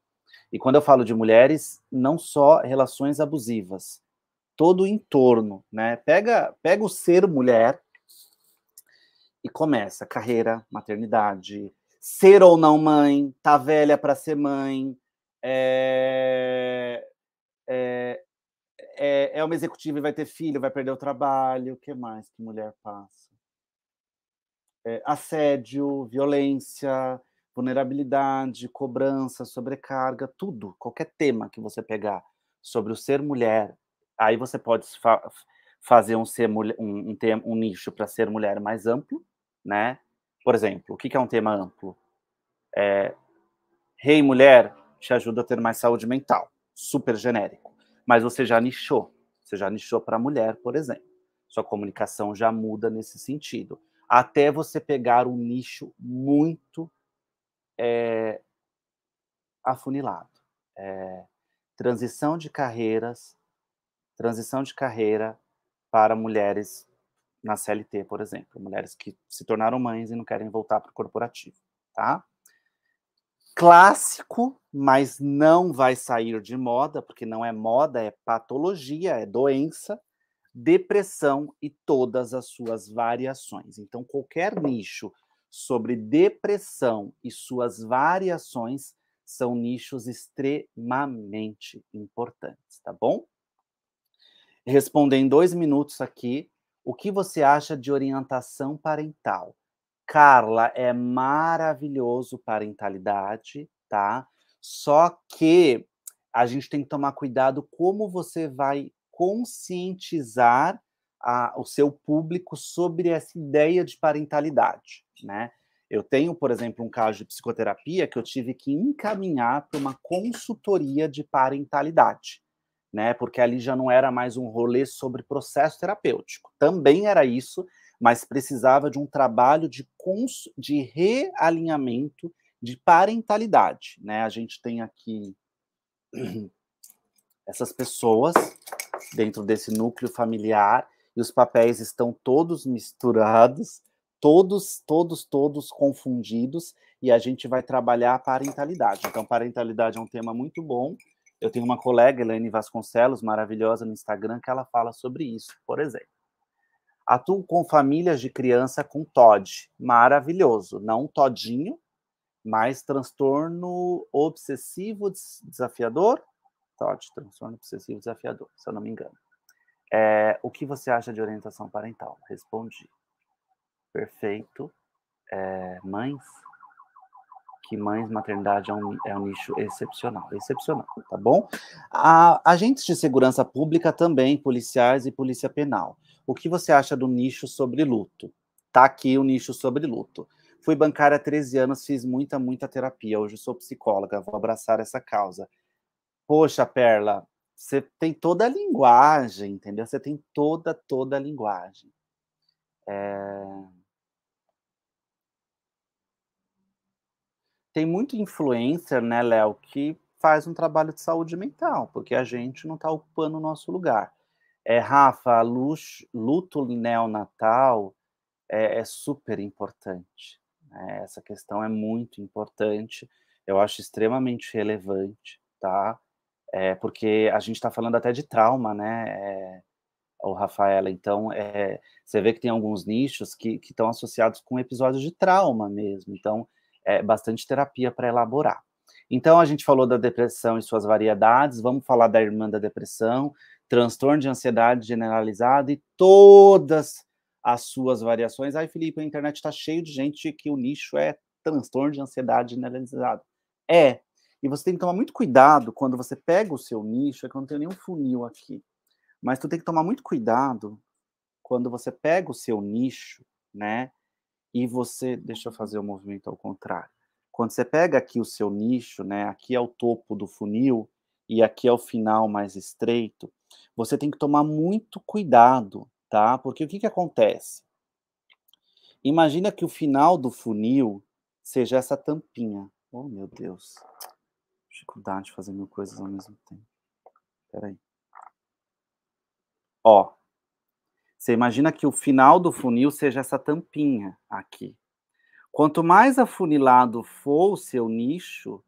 E quando eu falo de mulheres, não só relações abusivas, todo o entorno, né? Pega, pega o ser mulher e começa carreira, maternidade, ser ou não mãe, tá velha para ser mãe, é, é, é, é uma executiva e vai ter filho, vai perder o trabalho, o que mais que mulher passa? É, assédio, violência, vulnerabilidade, cobrança, sobrecarga, tudo, qualquer tema que você pegar sobre o ser mulher, Aí você pode fa fazer um, ser um, um, tema, um nicho para ser mulher mais amplo, né? Por exemplo, o que, que é um tema amplo? É, Rei mulher te ajuda a ter mais saúde mental, super genérico. Mas você já nichou, você já nichou para mulher, por exemplo. Sua comunicação já muda nesse sentido, até você pegar um nicho muito é, afunilado. É, transição de carreiras transição de carreira para mulheres na CLT, por exemplo, mulheres que se tornaram mães e não querem voltar para o corporativo, tá? Clássico, mas não vai sair de moda, porque não é moda, é patologia, é doença, depressão e todas as suas variações. Então, qualquer nicho sobre depressão e suas variações são nichos extremamente importantes, tá bom? responder em dois minutos aqui o que você acha de orientação parental. Carla, é maravilhoso parentalidade, tá? Só que a gente tem que tomar cuidado como você vai conscientizar a, o seu público sobre essa ideia de parentalidade, né? Eu tenho, por exemplo, um caso de psicoterapia que eu tive que encaminhar para uma consultoria de parentalidade né? Porque ali já não era mais um rolê sobre processo terapêutico. Também era isso, mas precisava de um trabalho de, cons... de realinhamento de parentalidade, né? A gente tem aqui essas pessoas dentro desse núcleo familiar e os papéis estão todos misturados, todos, todos, todos confundidos e a gente vai trabalhar a parentalidade. Então, parentalidade é um tema muito bom eu tenho uma colega, Helene Vasconcelos, maravilhosa no Instagram, que ela fala sobre isso, por exemplo. Atuo com famílias de criança com TOD, maravilhoso. Não todinho, mas transtorno obsessivo desafiador. TOD, transtorno obsessivo desafiador, se eu não me engano. É, o que você acha de orientação parental? Respondi. Perfeito. É, mães, que mães maternidade é um, é um nicho excepcional, excepcional, tá bom? A, agentes de segurança pública também, policiais e polícia penal. O que você acha do nicho sobre luto? Tá aqui o nicho sobre luto. Fui bancária há 13 anos, fiz muita, muita terapia. Hoje sou psicóloga, vou abraçar essa causa. Poxa, Perla, você tem toda a linguagem, entendeu? Você tem toda, toda a linguagem. É... tem muito influencer, né, Léo, que faz um trabalho de saúde mental, porque a gente não está ocupando o nosso lugar. É, Rafa, luto neonatal é, é super importante. Né? Essa questão é muito importante, eu acho extremamente relevante, tá? É, porque a gente está falando até de trauma, né? É, o Rafaela, então é, você vê que tem alguns nichos que estão associados com episódios de trauma mesmo. Então, é, bastante terapia para elaborar. Então, a gente falou da depressão e suas variedades, vamos falar da irmã da depressão, transtorno de ansiedade generalizada e todas as suas variações. Ai, Felipe, a internet está cheio de gente que o nicho é transtorno de ansiedade generalizada. É. E você tem que tomar muito cuidado quando você pega o seu nicho, é que eu não tenho nenhum funil aqui. Mas tu tem que tomar muito cuidado quando você pega o seu nicho, né? e você, deixa eu fazer o movimento ao contrário. Quando você pega aqui o seu nicho, né, aqui é o topo do funil e aqui é o final mais estreito, você tem que tomar muito cuidado, tá? Porque o que, que acontece? Imagina que o final do funil seja essa tampinha. Oh, meu Deus. Dificuldade de fazer mil coisas ao mesmo tempo. Peraí. Ó, você imagina que o final do funil seja essa tampinha aqui. Quanto mais afunilado for o seu nicho,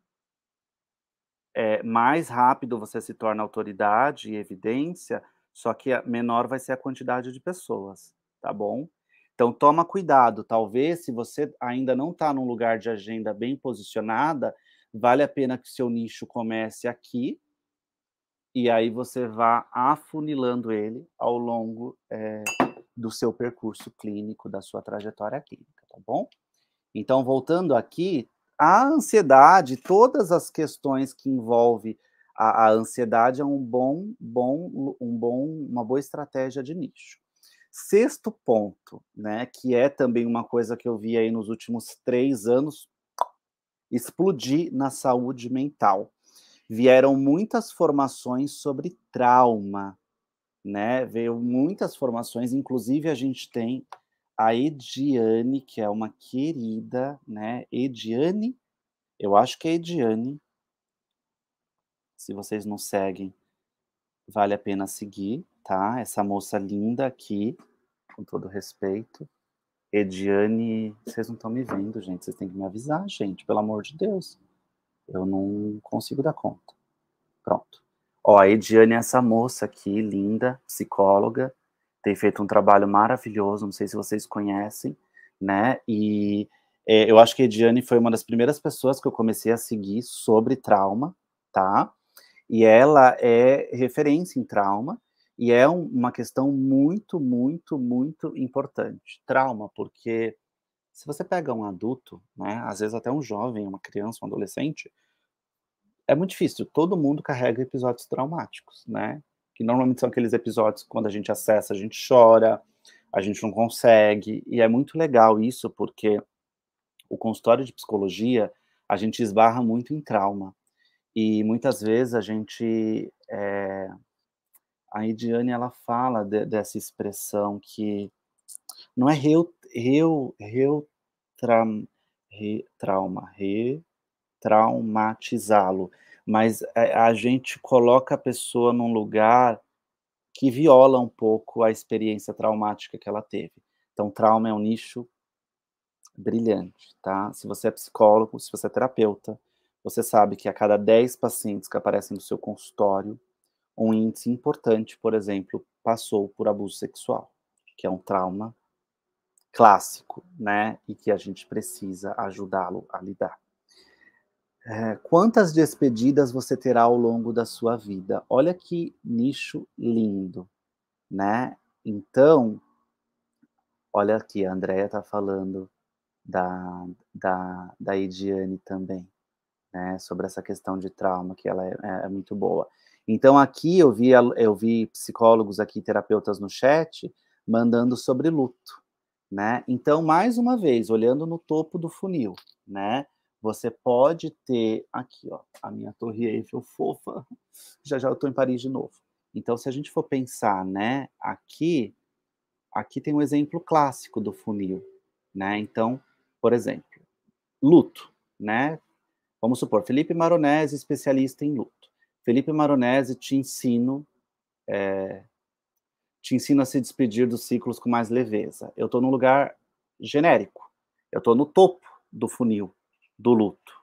é, mais rápido você se torna autoridade e evidência, só que menor vai ser a quantidade de pessoas, tá bom? Então toma cuidado, talvez se você ainda não está num lugar de agenda bem posicionada, vale a pena que seu nicho comece aqui, e aí você vá afunilando ele ao longo é, do seu percurso clínico, da sua trajetória clínica, tá bom? Então, voltando aqui, a ansiedade, todas as questões que envolvem a, a ansiedade é um bom, bom, um bom, uma boa estratégia de nicho. Sexto ponto, né, que é também uma coisa que eu vi aí nos últimos três anos explodir na saúde mental vieram muitas formações sobre trauma, né? Veio muitas formações, inclusive a gente tem a Ediane, que é uma querida, né? Ediane, eu acho que é Ediane. Se vocês não seguem, vale a pena seguir, tá? Essa moça linda aqui, com todo respeito. Ediane, vocês não estão me vendo, gente. Vocês têm que me avisar, gente, pelo amor de Deus. Eu não consigo dar conta. Pronto. Ó, a Ediane é essa moça aqui, linda, psicóloga, tem feito um trabalho maravilhoso, não sei se vocês conhecem, né? E é, eu acho que a Ediane foi uma das primeiras pessoas que eu comecei a seguir sobre trauma, tá? E ela é referência em trauma, e é um, uma questão muito, muito, muito importante. Trauma, porque se você pega um adulto, né, às vezes até um jovem, uma criança, um adolescente, é muito difícil. Todo mundo carrega episódios traumáticos, né? Que normalmente são aqueles episódios que quando a gente acessa, a gente chora, a gente não consegue. E é muito legal isso, porque o consultório de psicologia, a gente esbarra muito em trauma. E muitas vezes a gente. É... A Idiane ela fala de, dessa expressão que não é reu, reu, reu tra, re, trauma, re, lo mas a, a gente coloca a pessoa num lugar que viola um pouco a experiência traumática que ela teve. Então, trauma é um nicho brilhante, tá? Se você é psicólogo, se você é terapeuta, você sabe que a cada 10 pacientes que aparecem no seu consultório, um índice importante, por exemplo, passou por abuso sexual, que é um trauma clássico, né? E que a gente precisa ajudá-lo a lidar. É, quantas despedidas você terá ao longo da sua vida? Olha que nicho lindo, né? Então, olha aqui, a Andrea está falando da, da, da Ediane também, né? Sobre essa questão de trauma, que ela é, é, é muito boa. Então, aqui eu vi, eu vi psicólogos aqui, terapeutas no chat, mandando sobre luto né? Então, mais uma vez, olhando no topo do funil, né? Você pode ter aqui, ó, a minha torre Eiffel fofa. Já já eu estou em Paris de novo. Então, se a gente for pensar, né, aqui, aqui tem um exemplo clássico do funil, né? Então, por exemplo, luto, né? Vamos supor, Felipe Maronese, especialista em luto. Felipe Maronese, te ensino é, te ensina a se despedir dos ciclos com mais leveza. Eu estou num lugar genérico. Eu estou no topo do funil do luto.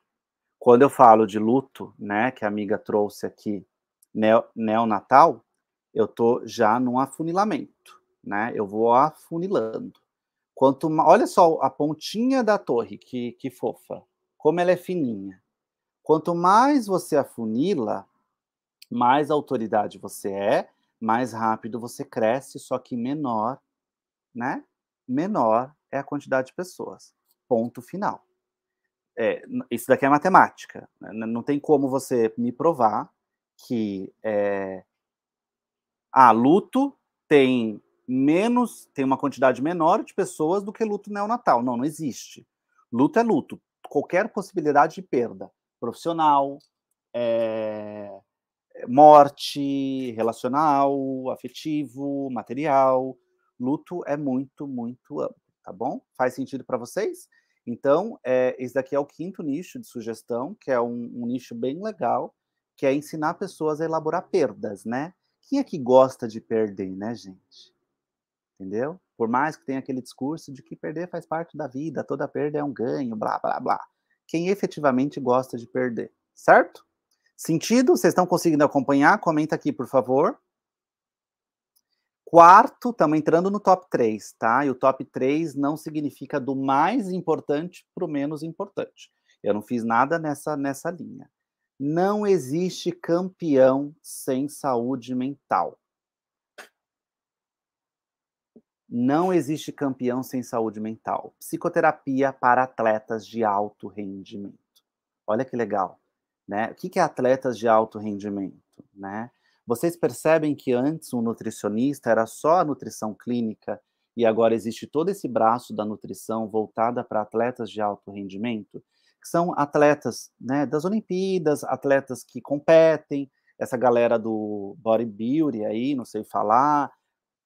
Quando eu falo de luto, né, que a amiga trouxe aqui, né, neonatal, eu estou já num afunilamento, né? Eu vou afunilando. Quanto olha só a pontinha da torre, que, que fofa, como ela é fininha. Quanto mais você afunila, mais autoridade você é mais rápido você cresce, só que menor, né? Menor é a quantidade de pessoas. Ponto final. É, isso daqui é matemática. Né, não tem como você me provar que é, a luto tem menos, tem uma quantidade menor de pessoas do que luto neonatal. Não, não existe. Luto é luto. Qualquer possibilidade de perda profissional, é, morte relacional, afetivo, material. Luto é muito, muito amplo, tá bom? Faz sentido para vocês? Então, é, esse daqui é o quinto nicho de sugestão, que é um, um nicho bem legal, que é ensinar pessoas a elaborar perdas, né? Quem é que gosta de perder, né, gente? Entendeu? Por mais que tenha aquele discurso de que perder faz parte da vida, toda perda é um ganho, blá, blá, blá. Quem efetivamente gosta de perder, certo? Sentido? Vocês estão conseguindo acompanhar? Comenta aqui, por favor. Quarto, estamos entrando no top 3, tá? E o top 3 não significa do mais importante para o menos importante. Eu não fiz nada nessa, nessa linha. Não existe campeão sem saúde mental. Não existe campeão sem saúde mental. Psicoterapia para atletas de alto rendimento. Olha que legal. Né? O que é atletas de alto rendimento? Né? Vocês percebem que antes um nutricionista era só a nutrição clínica e agora existe todo esse braço da nutrição voltada para atletas de alto rendimento, que são atletas né, das Olimpíadas, atletas que competem, essa galera do bodybuilding aí, não sei falar,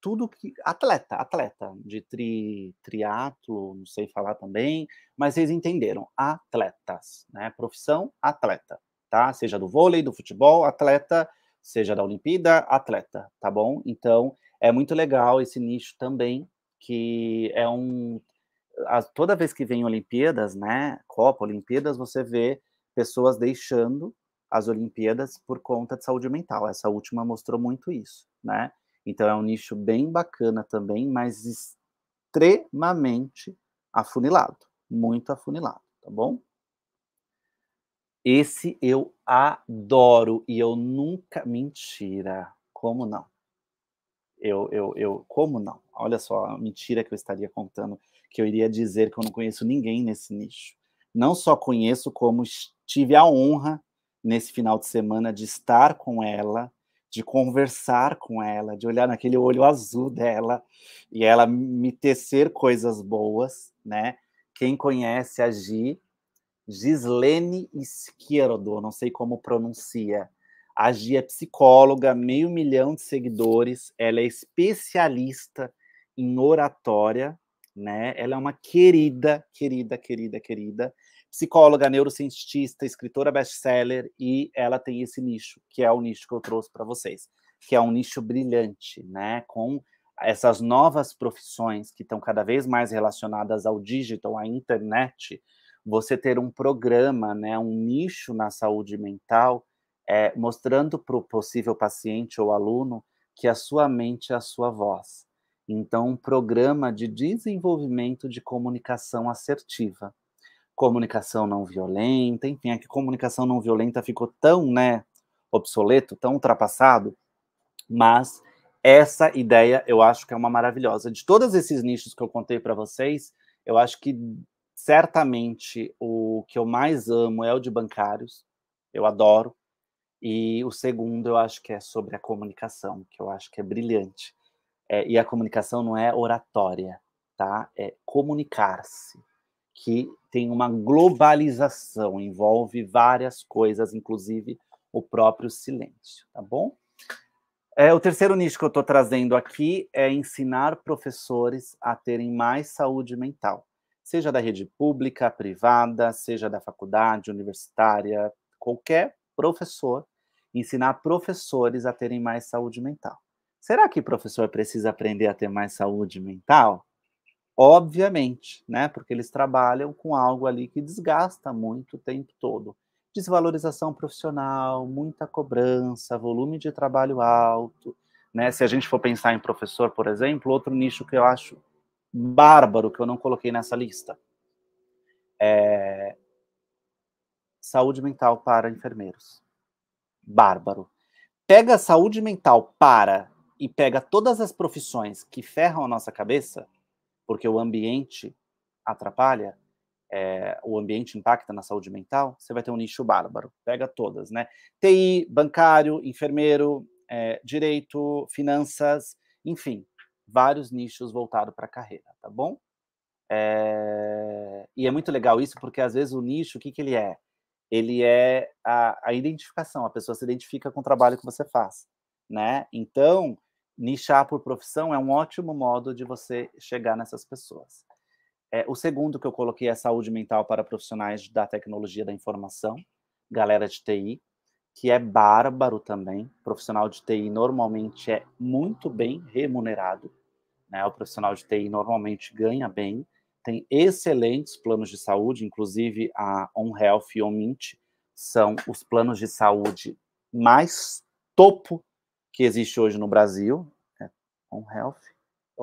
tudo que. Atleta, atleta, de tri, triatlo, não sei falar também, mas vocês entenderam, atletas, né? Profissão atleta tá? Seja do vôlei, do futebol, atleta, seja da Olimpíada, atleta, tá bom? Então, é muito legal esse nicho também, que é um... A, toda vez que vem Olimpíadas, né, Copa, Olimpíadas, você vê pessoas deixando as Olimpíadas por conta de saúde mental. Essa última mostrou muito isso, né? Então, é um nicho bem bacana também, mas extremamente afunilado, muito afunilado, tá bom? Esse eu adoro e eu nunca. Mentira! Como não? Eu, eu, eu, como não? Olha só a mentira que eu estaria contando, que eu iria dizer que eu não conheço ninguém nesse nicho. Não só conheço, como tive a honra nesse final de semana de estar com ela, de conversar com ela, de olhar naquele olho azul dela e ela me tecer coisas boas, né? Quem conhece a Gi Gislene Izquierdo, não sei como pronuncia. A Gia é psicóloga, meio milhão de seguidores, ela é especialista em oratória, né? Ela é uma querida, querida, querida, querida psicóloga, neurocientista, escritora best-seller e ela tem esse nicho, que é o nicho que eu trouxe para vocês, que é um nicho brilhante, né? Com essas novas profissões que estão cada vez mais relacionadas ao digital, à internet, você ter um programa, né, um nicho na saúde mental, é, mostrando para o possível paciente ou aluno que a sua mente é a sua voz. Então, um programa de desenvolvimento de comunicação assertiva, comunicação não violenta, enfim, é que comunicação não violenta ficou tão, né, obsoleto, tão ultrapassado, mas essa ideia eu acho que é uma maravilhosa. De todos esses nichos que eu contei para vocês, eu acho que Certamente o que eu mais amo é o de bancários, eu adoro. E o segundo eu acho que é sobre a comunicação, que eu acho que é brilhante. É, e a comunicação não é oratória, tá? É comunicar-se, que tem uma globalização, envolve várias coisas, inclusive o próprio silêncio, tá bom? É, o terceiro nicho que eu estou trazendo aqui é ensinar professores a terem mais saúde mental seja da rede pública, privada, seja da faculdade universitária, qualquer professor, ensinar professores a terem mais saúde mental. Será que professor precisa aprender a ter mais saúde mental? Obviamente, né? Porque eles trabalham com algo ali que desgasta muito o tempo todo. Desvalorização profissional, muita cobrança, volume de trabalho alto, né? Se a gente for pensar em professor, por exemplo, outro nicho que eu acho bárbaro que eu não coloquei nessa lista. É... Saúde mental para enfermeiros. Bárbaro. Pega saúde mental para e pega todas as profissões que ferram a nossa cabeça, porque o ambiente atrapalha, é, o ambiente impacta na saúde mental, você vai ter um nicho bárbaro. Pega todas, né? TI, bancário, enfermeiro, é, direito, finanças, enfim, vários nichos voltados para a carreira, tá bom? É... E é muito legal isso, porque às vezes o nicho, o que, que ele é? Ele é a, a identificação, a pessoa se identifica com o trabalho que você faz, né? Então, nichar por profissão é um ótimo modo de você chegar nessas pessoas. É, o segundo que eu coloquei é saúde mental para profissionais da tecnologia da informação, galera de TI, que é bárbaro também. O profissional de TI normalmente é muito bem remunerado, né? O profissional de TI normalmente ganha bem, tem excelentes planos de saúde, inclusive a On Health e o Mint são os planos de saúde mais topo que existe hoje no Brasil. É, On Health,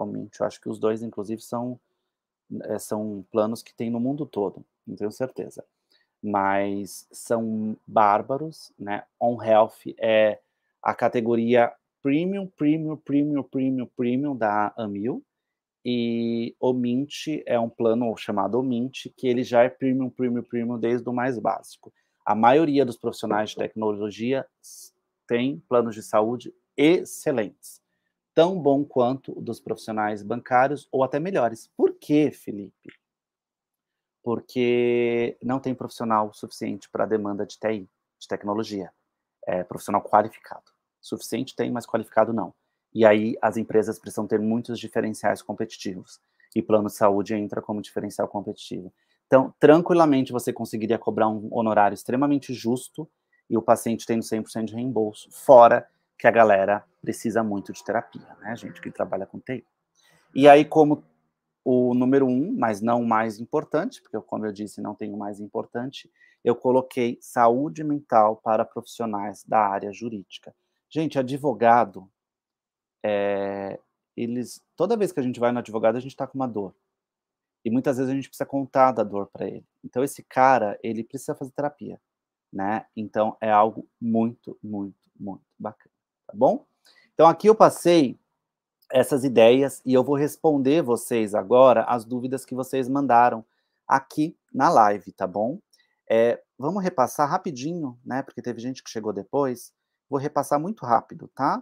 Mint, eu acho que os dois, inclusive, são, é, são planos que tem no mundo todo, não tenho certeza mas são bárbaros, né? On Health é a categoria premium, premium, premium, premium, premium da Amil e Omint é um plano chamado Omint que ele já é premium, premium, premium desde o mais básico. A maioria dos profissionais de tecnologia tem planos de saúde excelentes, tão bom quanto dos profissionais bancários ou até melhores. Por quê, Felipe? porque não tem profissional suficiente para a demanda de TI, de tecnologia. É, profissional qualificado. Suficiente tem, mas qualificado não. E aí as empresas precisam ter muitos diferenciais competitivos. E plano de saúde entra como diferencial competitivo. Então, tranquilamente você conseguiria cobrar um honorário extremamente justo e o paciente tendo 100% de reembolso, fora que a galera precisa muito de terapia, né, gente que trabalha com TI. E aí, como o número um, mas não o mais importante, porque, como eu disse, não tem o mais importante, eu coloquei saúde mental para profissionais da área jurídica. Gente, advogado, é, eles, toda vez que a gente vai no advogado, a gente está com uma dor. E muitas vezes a gente precisa contar da dor para ele. Então, esse cara, ele precisa fazer terapia, né? Então, é algo muito, muito, muito bacana, tá bom? Então, aqui eu passei essas ideias e eu vou responder vocês agora as dúvidas que vocês mandaram aqui na live, tá bom? É, vamos repassar rapidinho, né? Porque teve gente que chegou depois. Vou repassar muito rápido, tá?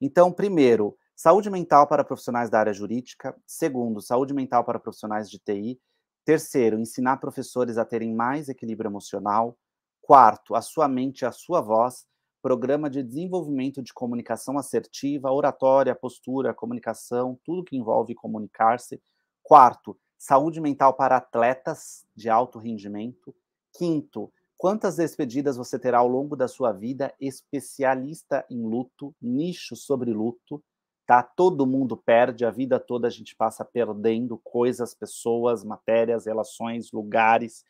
Então, primeiro, saúde mental para profissionais da área jurídica. Segundo, saúde mental para profissionais de TI. Terceiro, ensinar professores a terem mais equilíbrio emocional. Quarto, a sua mente e a sua voz Programa de Desenvolvimento de Comunicação Assertiva, Oratória, Postura, Comunicação, tudo que envolve comunicar-se. Quarto, Saúde Mental para Atletas de Alto Rendimento. Quinto, Quantas despedidas você terá ao longo da sua vida? Especialista em luto, nicho sobre luto, tá? Todo mundo perde, a vida toda a gente passa perdendo coisas, pessoas, matérias, relações, lugares,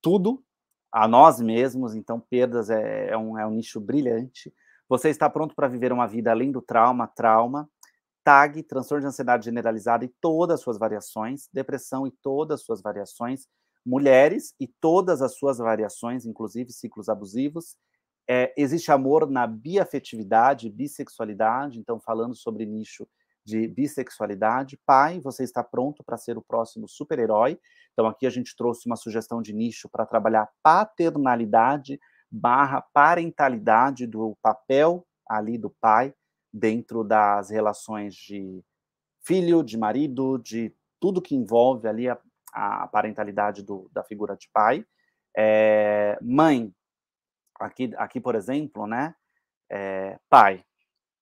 tudo a nós mesmos, então perdas é, é, um, é um nicho brilhante. Você está pronto para viver uma vida além do trauma, trauma, TAG, transtorno de ansiedade generalizada e todas as suas variações, depressão e todas as suas variações, mulheres e todas as suas variações, inclusive ciclos abusivos. É, existe amor na biafetividade, bissexualidade, então falando sobre nicho de bissexualidade. Pai, você está pronto para ser o próximo super-herói? Então, aqui a gente trouxe uma sugestão de nicho para trabalhar paternalidade barra parentalidade do papel ali do pai dentro das relações de filho, de marido, de tudo que envolve ali a, a parentalidade do, da figura de pai. É, mãe, aqui, aqui, por exemplo, né? É, pai,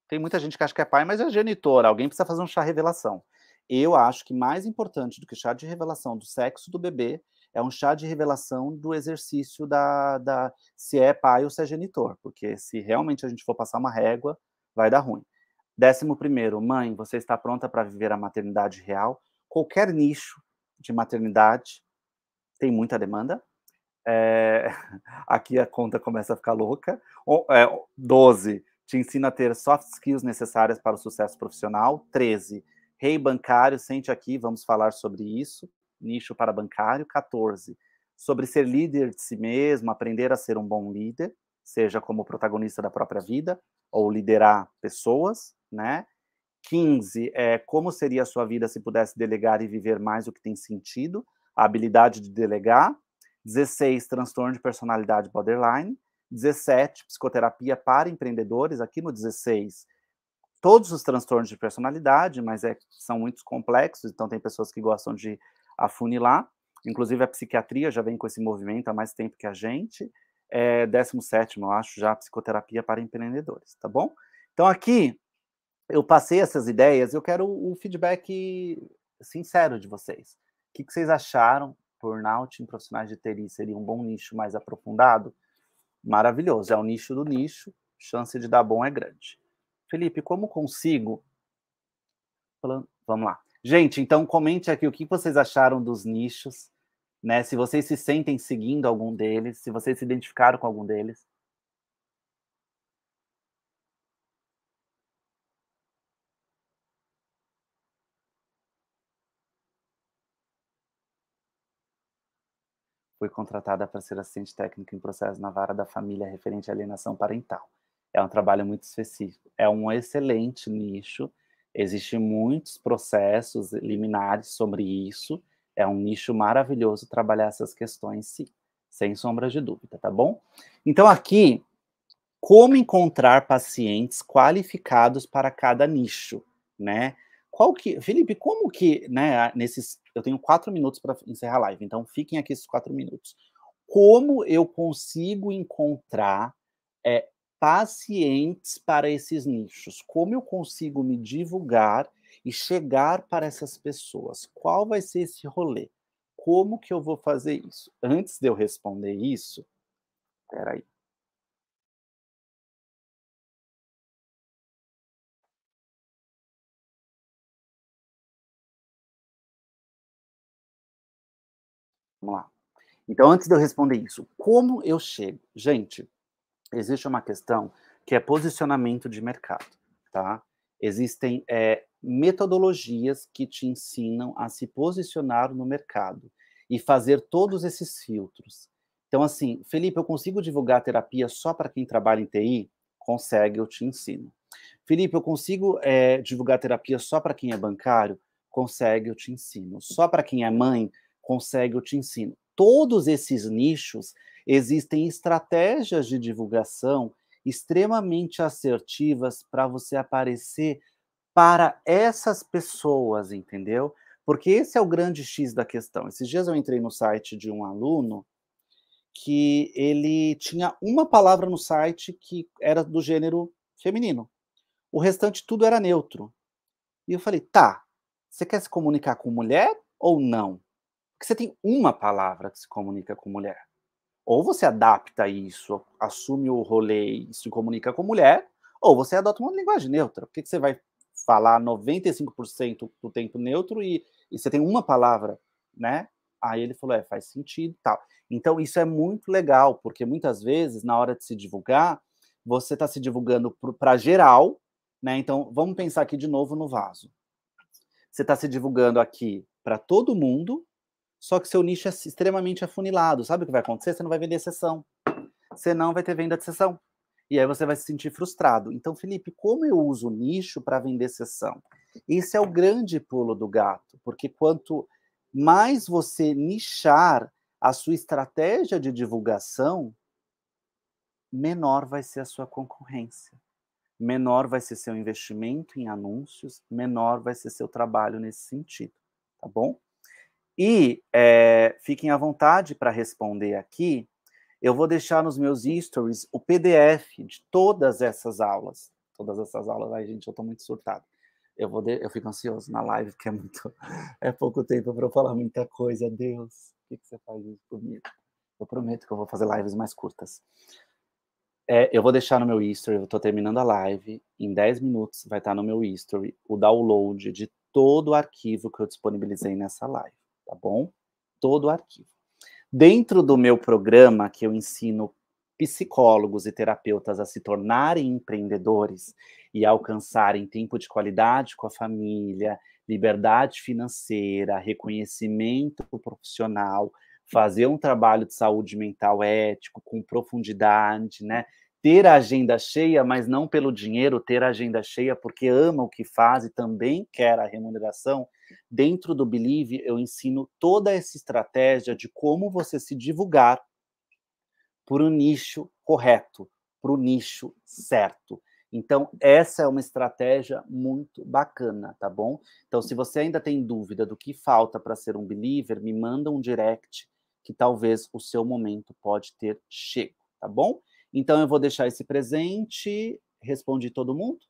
tem muita gente que acha que é pai, mas é genitor. Alguém precisa fazer um chá revelação. Eu acho que mais importante do que chá de revelação do sexo do bebê é um chá de revelação do exercício da, da se é pai ou se é genitor, porque se realmente a gente for passar uma régua, vai dar ruim. Décimo primeiro, mãe, você está pronta para viver a maternidade real? Qualquer nicho de maternidade tem muita demanda. É, aqui a conta começa a ficar louca. O, é, 12 te ensina a ter soft skills necessárias para o sucesso profissional. 13. Rei bancário, sente aqui, vamos falar sobre isso. Nicho para bancário. 14. Sobre ser líder de si mesmo, aprender a ser um bom líder, seja como protagonista da própria vida ou liderar pessoas, né? 15 é como seria a sua vida se pudesse delegar e viver mais o que tem sentido, a habilidade de delegar. 16, transtorno de personalidade borderline. 17, psicoterapia para empreendedores, aqui no 16, todos os transtornos de personalidade, mas é, são muito complexos, então tem pessoas que gostam de afunilar, inclusive a psiquiatria já vem com esse movimento há mais tempo que a gente, é, 17, eu acho, já psicoterapia para empreendedores, tá bom? Então aqui eu passei essas ideias, eu quero o um feedback sincero de vocês. O que, que vocês acharam? Burnout em profissionais de TI seria um bom nicho mais aprofundado? maravilhoso. É o nicho do nicho, chance de dar bom é grande. Felipe, como consigo? Vamos lá. Gente, então comente aqui o que vocês acharam dos nichos, né? Se vocês se sentem seguindo algum deles, se vocês se identificaram com algum deles. Fui contratada para ser assistente técnica em processo na vara da família referente à alienação parental. É um trabalho muito específico, é um excelente nicho. Existem muitos processos liminares sobre isso. É um nicho maravilhoso trabalhar essas questões, sim, sem sombra de dúvida, tá bom? Então, aqui, como encontrar pacientes qualificados para cada nicho, né? qual que, Felipe, como que, né, nesses, eu tenho quatro minutos para encerrar a live, então fiquem aqui esses quatro minutos. Como eu consigo encontrar é, pacientes para esses nichos? Como eu consigo me divulgar e chegar para essas pessoas? Qual vai ser esse rolê? Como que eu vou fazer isso? Antes de eu responder isso, peraí. Vamos lá. Então, antes de eu responder isso, como eu chego? Gente, existe uma questão que é posicionamento de mercado, tá? Existem é, metodologias que te ensinam a se posicionar no mercado e fazer todos esses filtros. Então, assim, Felipe, eu consigo divulgar terapia só para quem trabalha em TI? Consegue, eu te ensino. Felipe, eu consigo é, divulgar terapia só para quem é bancário? Consegue, eu te ensino. Só para quem é mãe? consegue, eu te ensino. Todos esses nichos existem estratégias de divulgação extremamente assertivas para você aparecer para essas pessoas, entendeu? Porque esse é o grande X da questão. Esses dias eu entrei no site de um aluno que ele tinha uma palavra no site que era do gênero feminino. O restante tudo era neutro. E eu falei: tá, você quer se comunicar com mulher ou não? Porque você tem uma palavra que se comunica com mulher. Ou você adapta isso, assume o rolê e se comunica com mulher, ou você adota uma linguagem neutra. Por que, você vai falar 95% do tempo neutro e, e você tem uma palavra, né? Aí ele falou, é, faz sentido e tal. Então, isso é muito legal, porque muitas vezes, na hora de se divulgar, você está se divulgando para geral, né? Então, vamos pensar aqui de novo no vaso. Você está se divulgando aqui para todo mundo, só que seu nicho é extremamente afunilado. Sabe o que vai acontecer? Você não vai vender sessão. Você não vai ter venda de sessão. E aí você vai se sentir frustrado. Então, Felipe, como eu uso nicho para vender sessão? Esse é o grande pulo do gato, porque quanto mais você nichar a sua estratégia de divulgação, menor vai ser a sua concorrência. Menor vai ser seu investimento em anúncios, menor vai ser seu trabalho nesse sentido, tá bom? E é, fiquem à vontade para responder aqui. Eu vou deixar nos meus stories o PDF de todas essas aulas. Todas essas aulas, ai gente, eu estou muito surtado. Eu, vou de... eu fico ansioso na live, porque é, muito... é pouco tempo para eu falar muita coisa. Deus, o que, que você faz isso comigo? Eu prometo que eu vou fazer lives mais curtas. É, eu vou deixar no meu history, eu estou terminando a live. Em 10 minutos vai estar tá no meu history o download de todo o arquivo que eu disponibilizei nessa live tá bom? Todo o arquivo. Dentro do meu programa, que eu ensino psicólogos e terapeutas a se tornarem empreendedores e alcançarem tempo de qualidade com a família, liberdade financeira, reconhecimento profissional, fazer um trabalho de saúde mental ético com profundidade, né? Ter a agenda cheia, mas não pelo dinheiro, ter a agenda cheia porque ama o que faz e também quer a remuneração, Dentro do Believe, eu ensino toda essa estratégia de como você se divulgar para o nicho correto, para o nicho certo. Então, essa é uma estratégia muito bacana, tá bom? Então, se você ainda tem dúvida do que falta para ser um believer, me manda um direct que talvez o seu momento pode ter chego, tá bom? Então, eu vou deixar esse presente. Respondi todo mundo?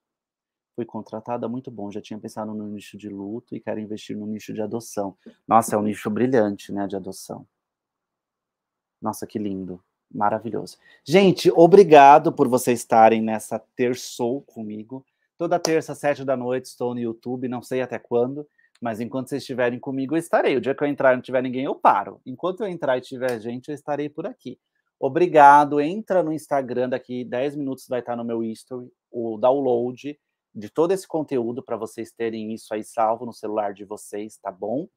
fui contratada, muito bom. Já tinha pensado no nicho de luto e quero investir no nicho de adoção. Nossa, é um nicho brilhante, né, de adoção. Nossa, que lindo. Maravilhoso. Gente, obrigado por vocês estarem nessa terçou comigo. Toda terça, sete da noite, estou no YouTube, não sei até quando, mas enquanto vocês estiverem comigo, eu estarei. O dia que eu entrar e não tiver ninguém, eu paro. Enquanto eu entrar e tiver gente, eu estarei por aqui. Obrigado. Entra no Instagram, daqui 10 minutos vai estar no meu history, o download de todo esse conteúdo para vocês terem isso aí salvo no celular de vocês, tá bom?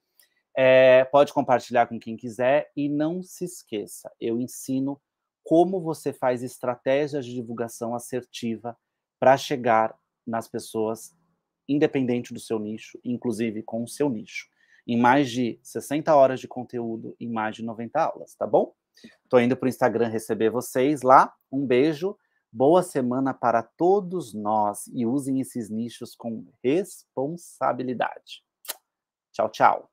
É, pode compartilhar com quem quiser e não se esqueça, eu ensino como você faz estratégias de divulgação assertiva para chegar nas pessoas, independente do seu nicho, inclusive com o seu nicho. Em mais de 60 horas de conteúdo, e mais de 90 aulas, tá bom? Estou indo para o Instagram receber vocês lá. Um beijo. Boa semana para todos nós e usem esses nichos com responsabilidade. Tchau, tchau.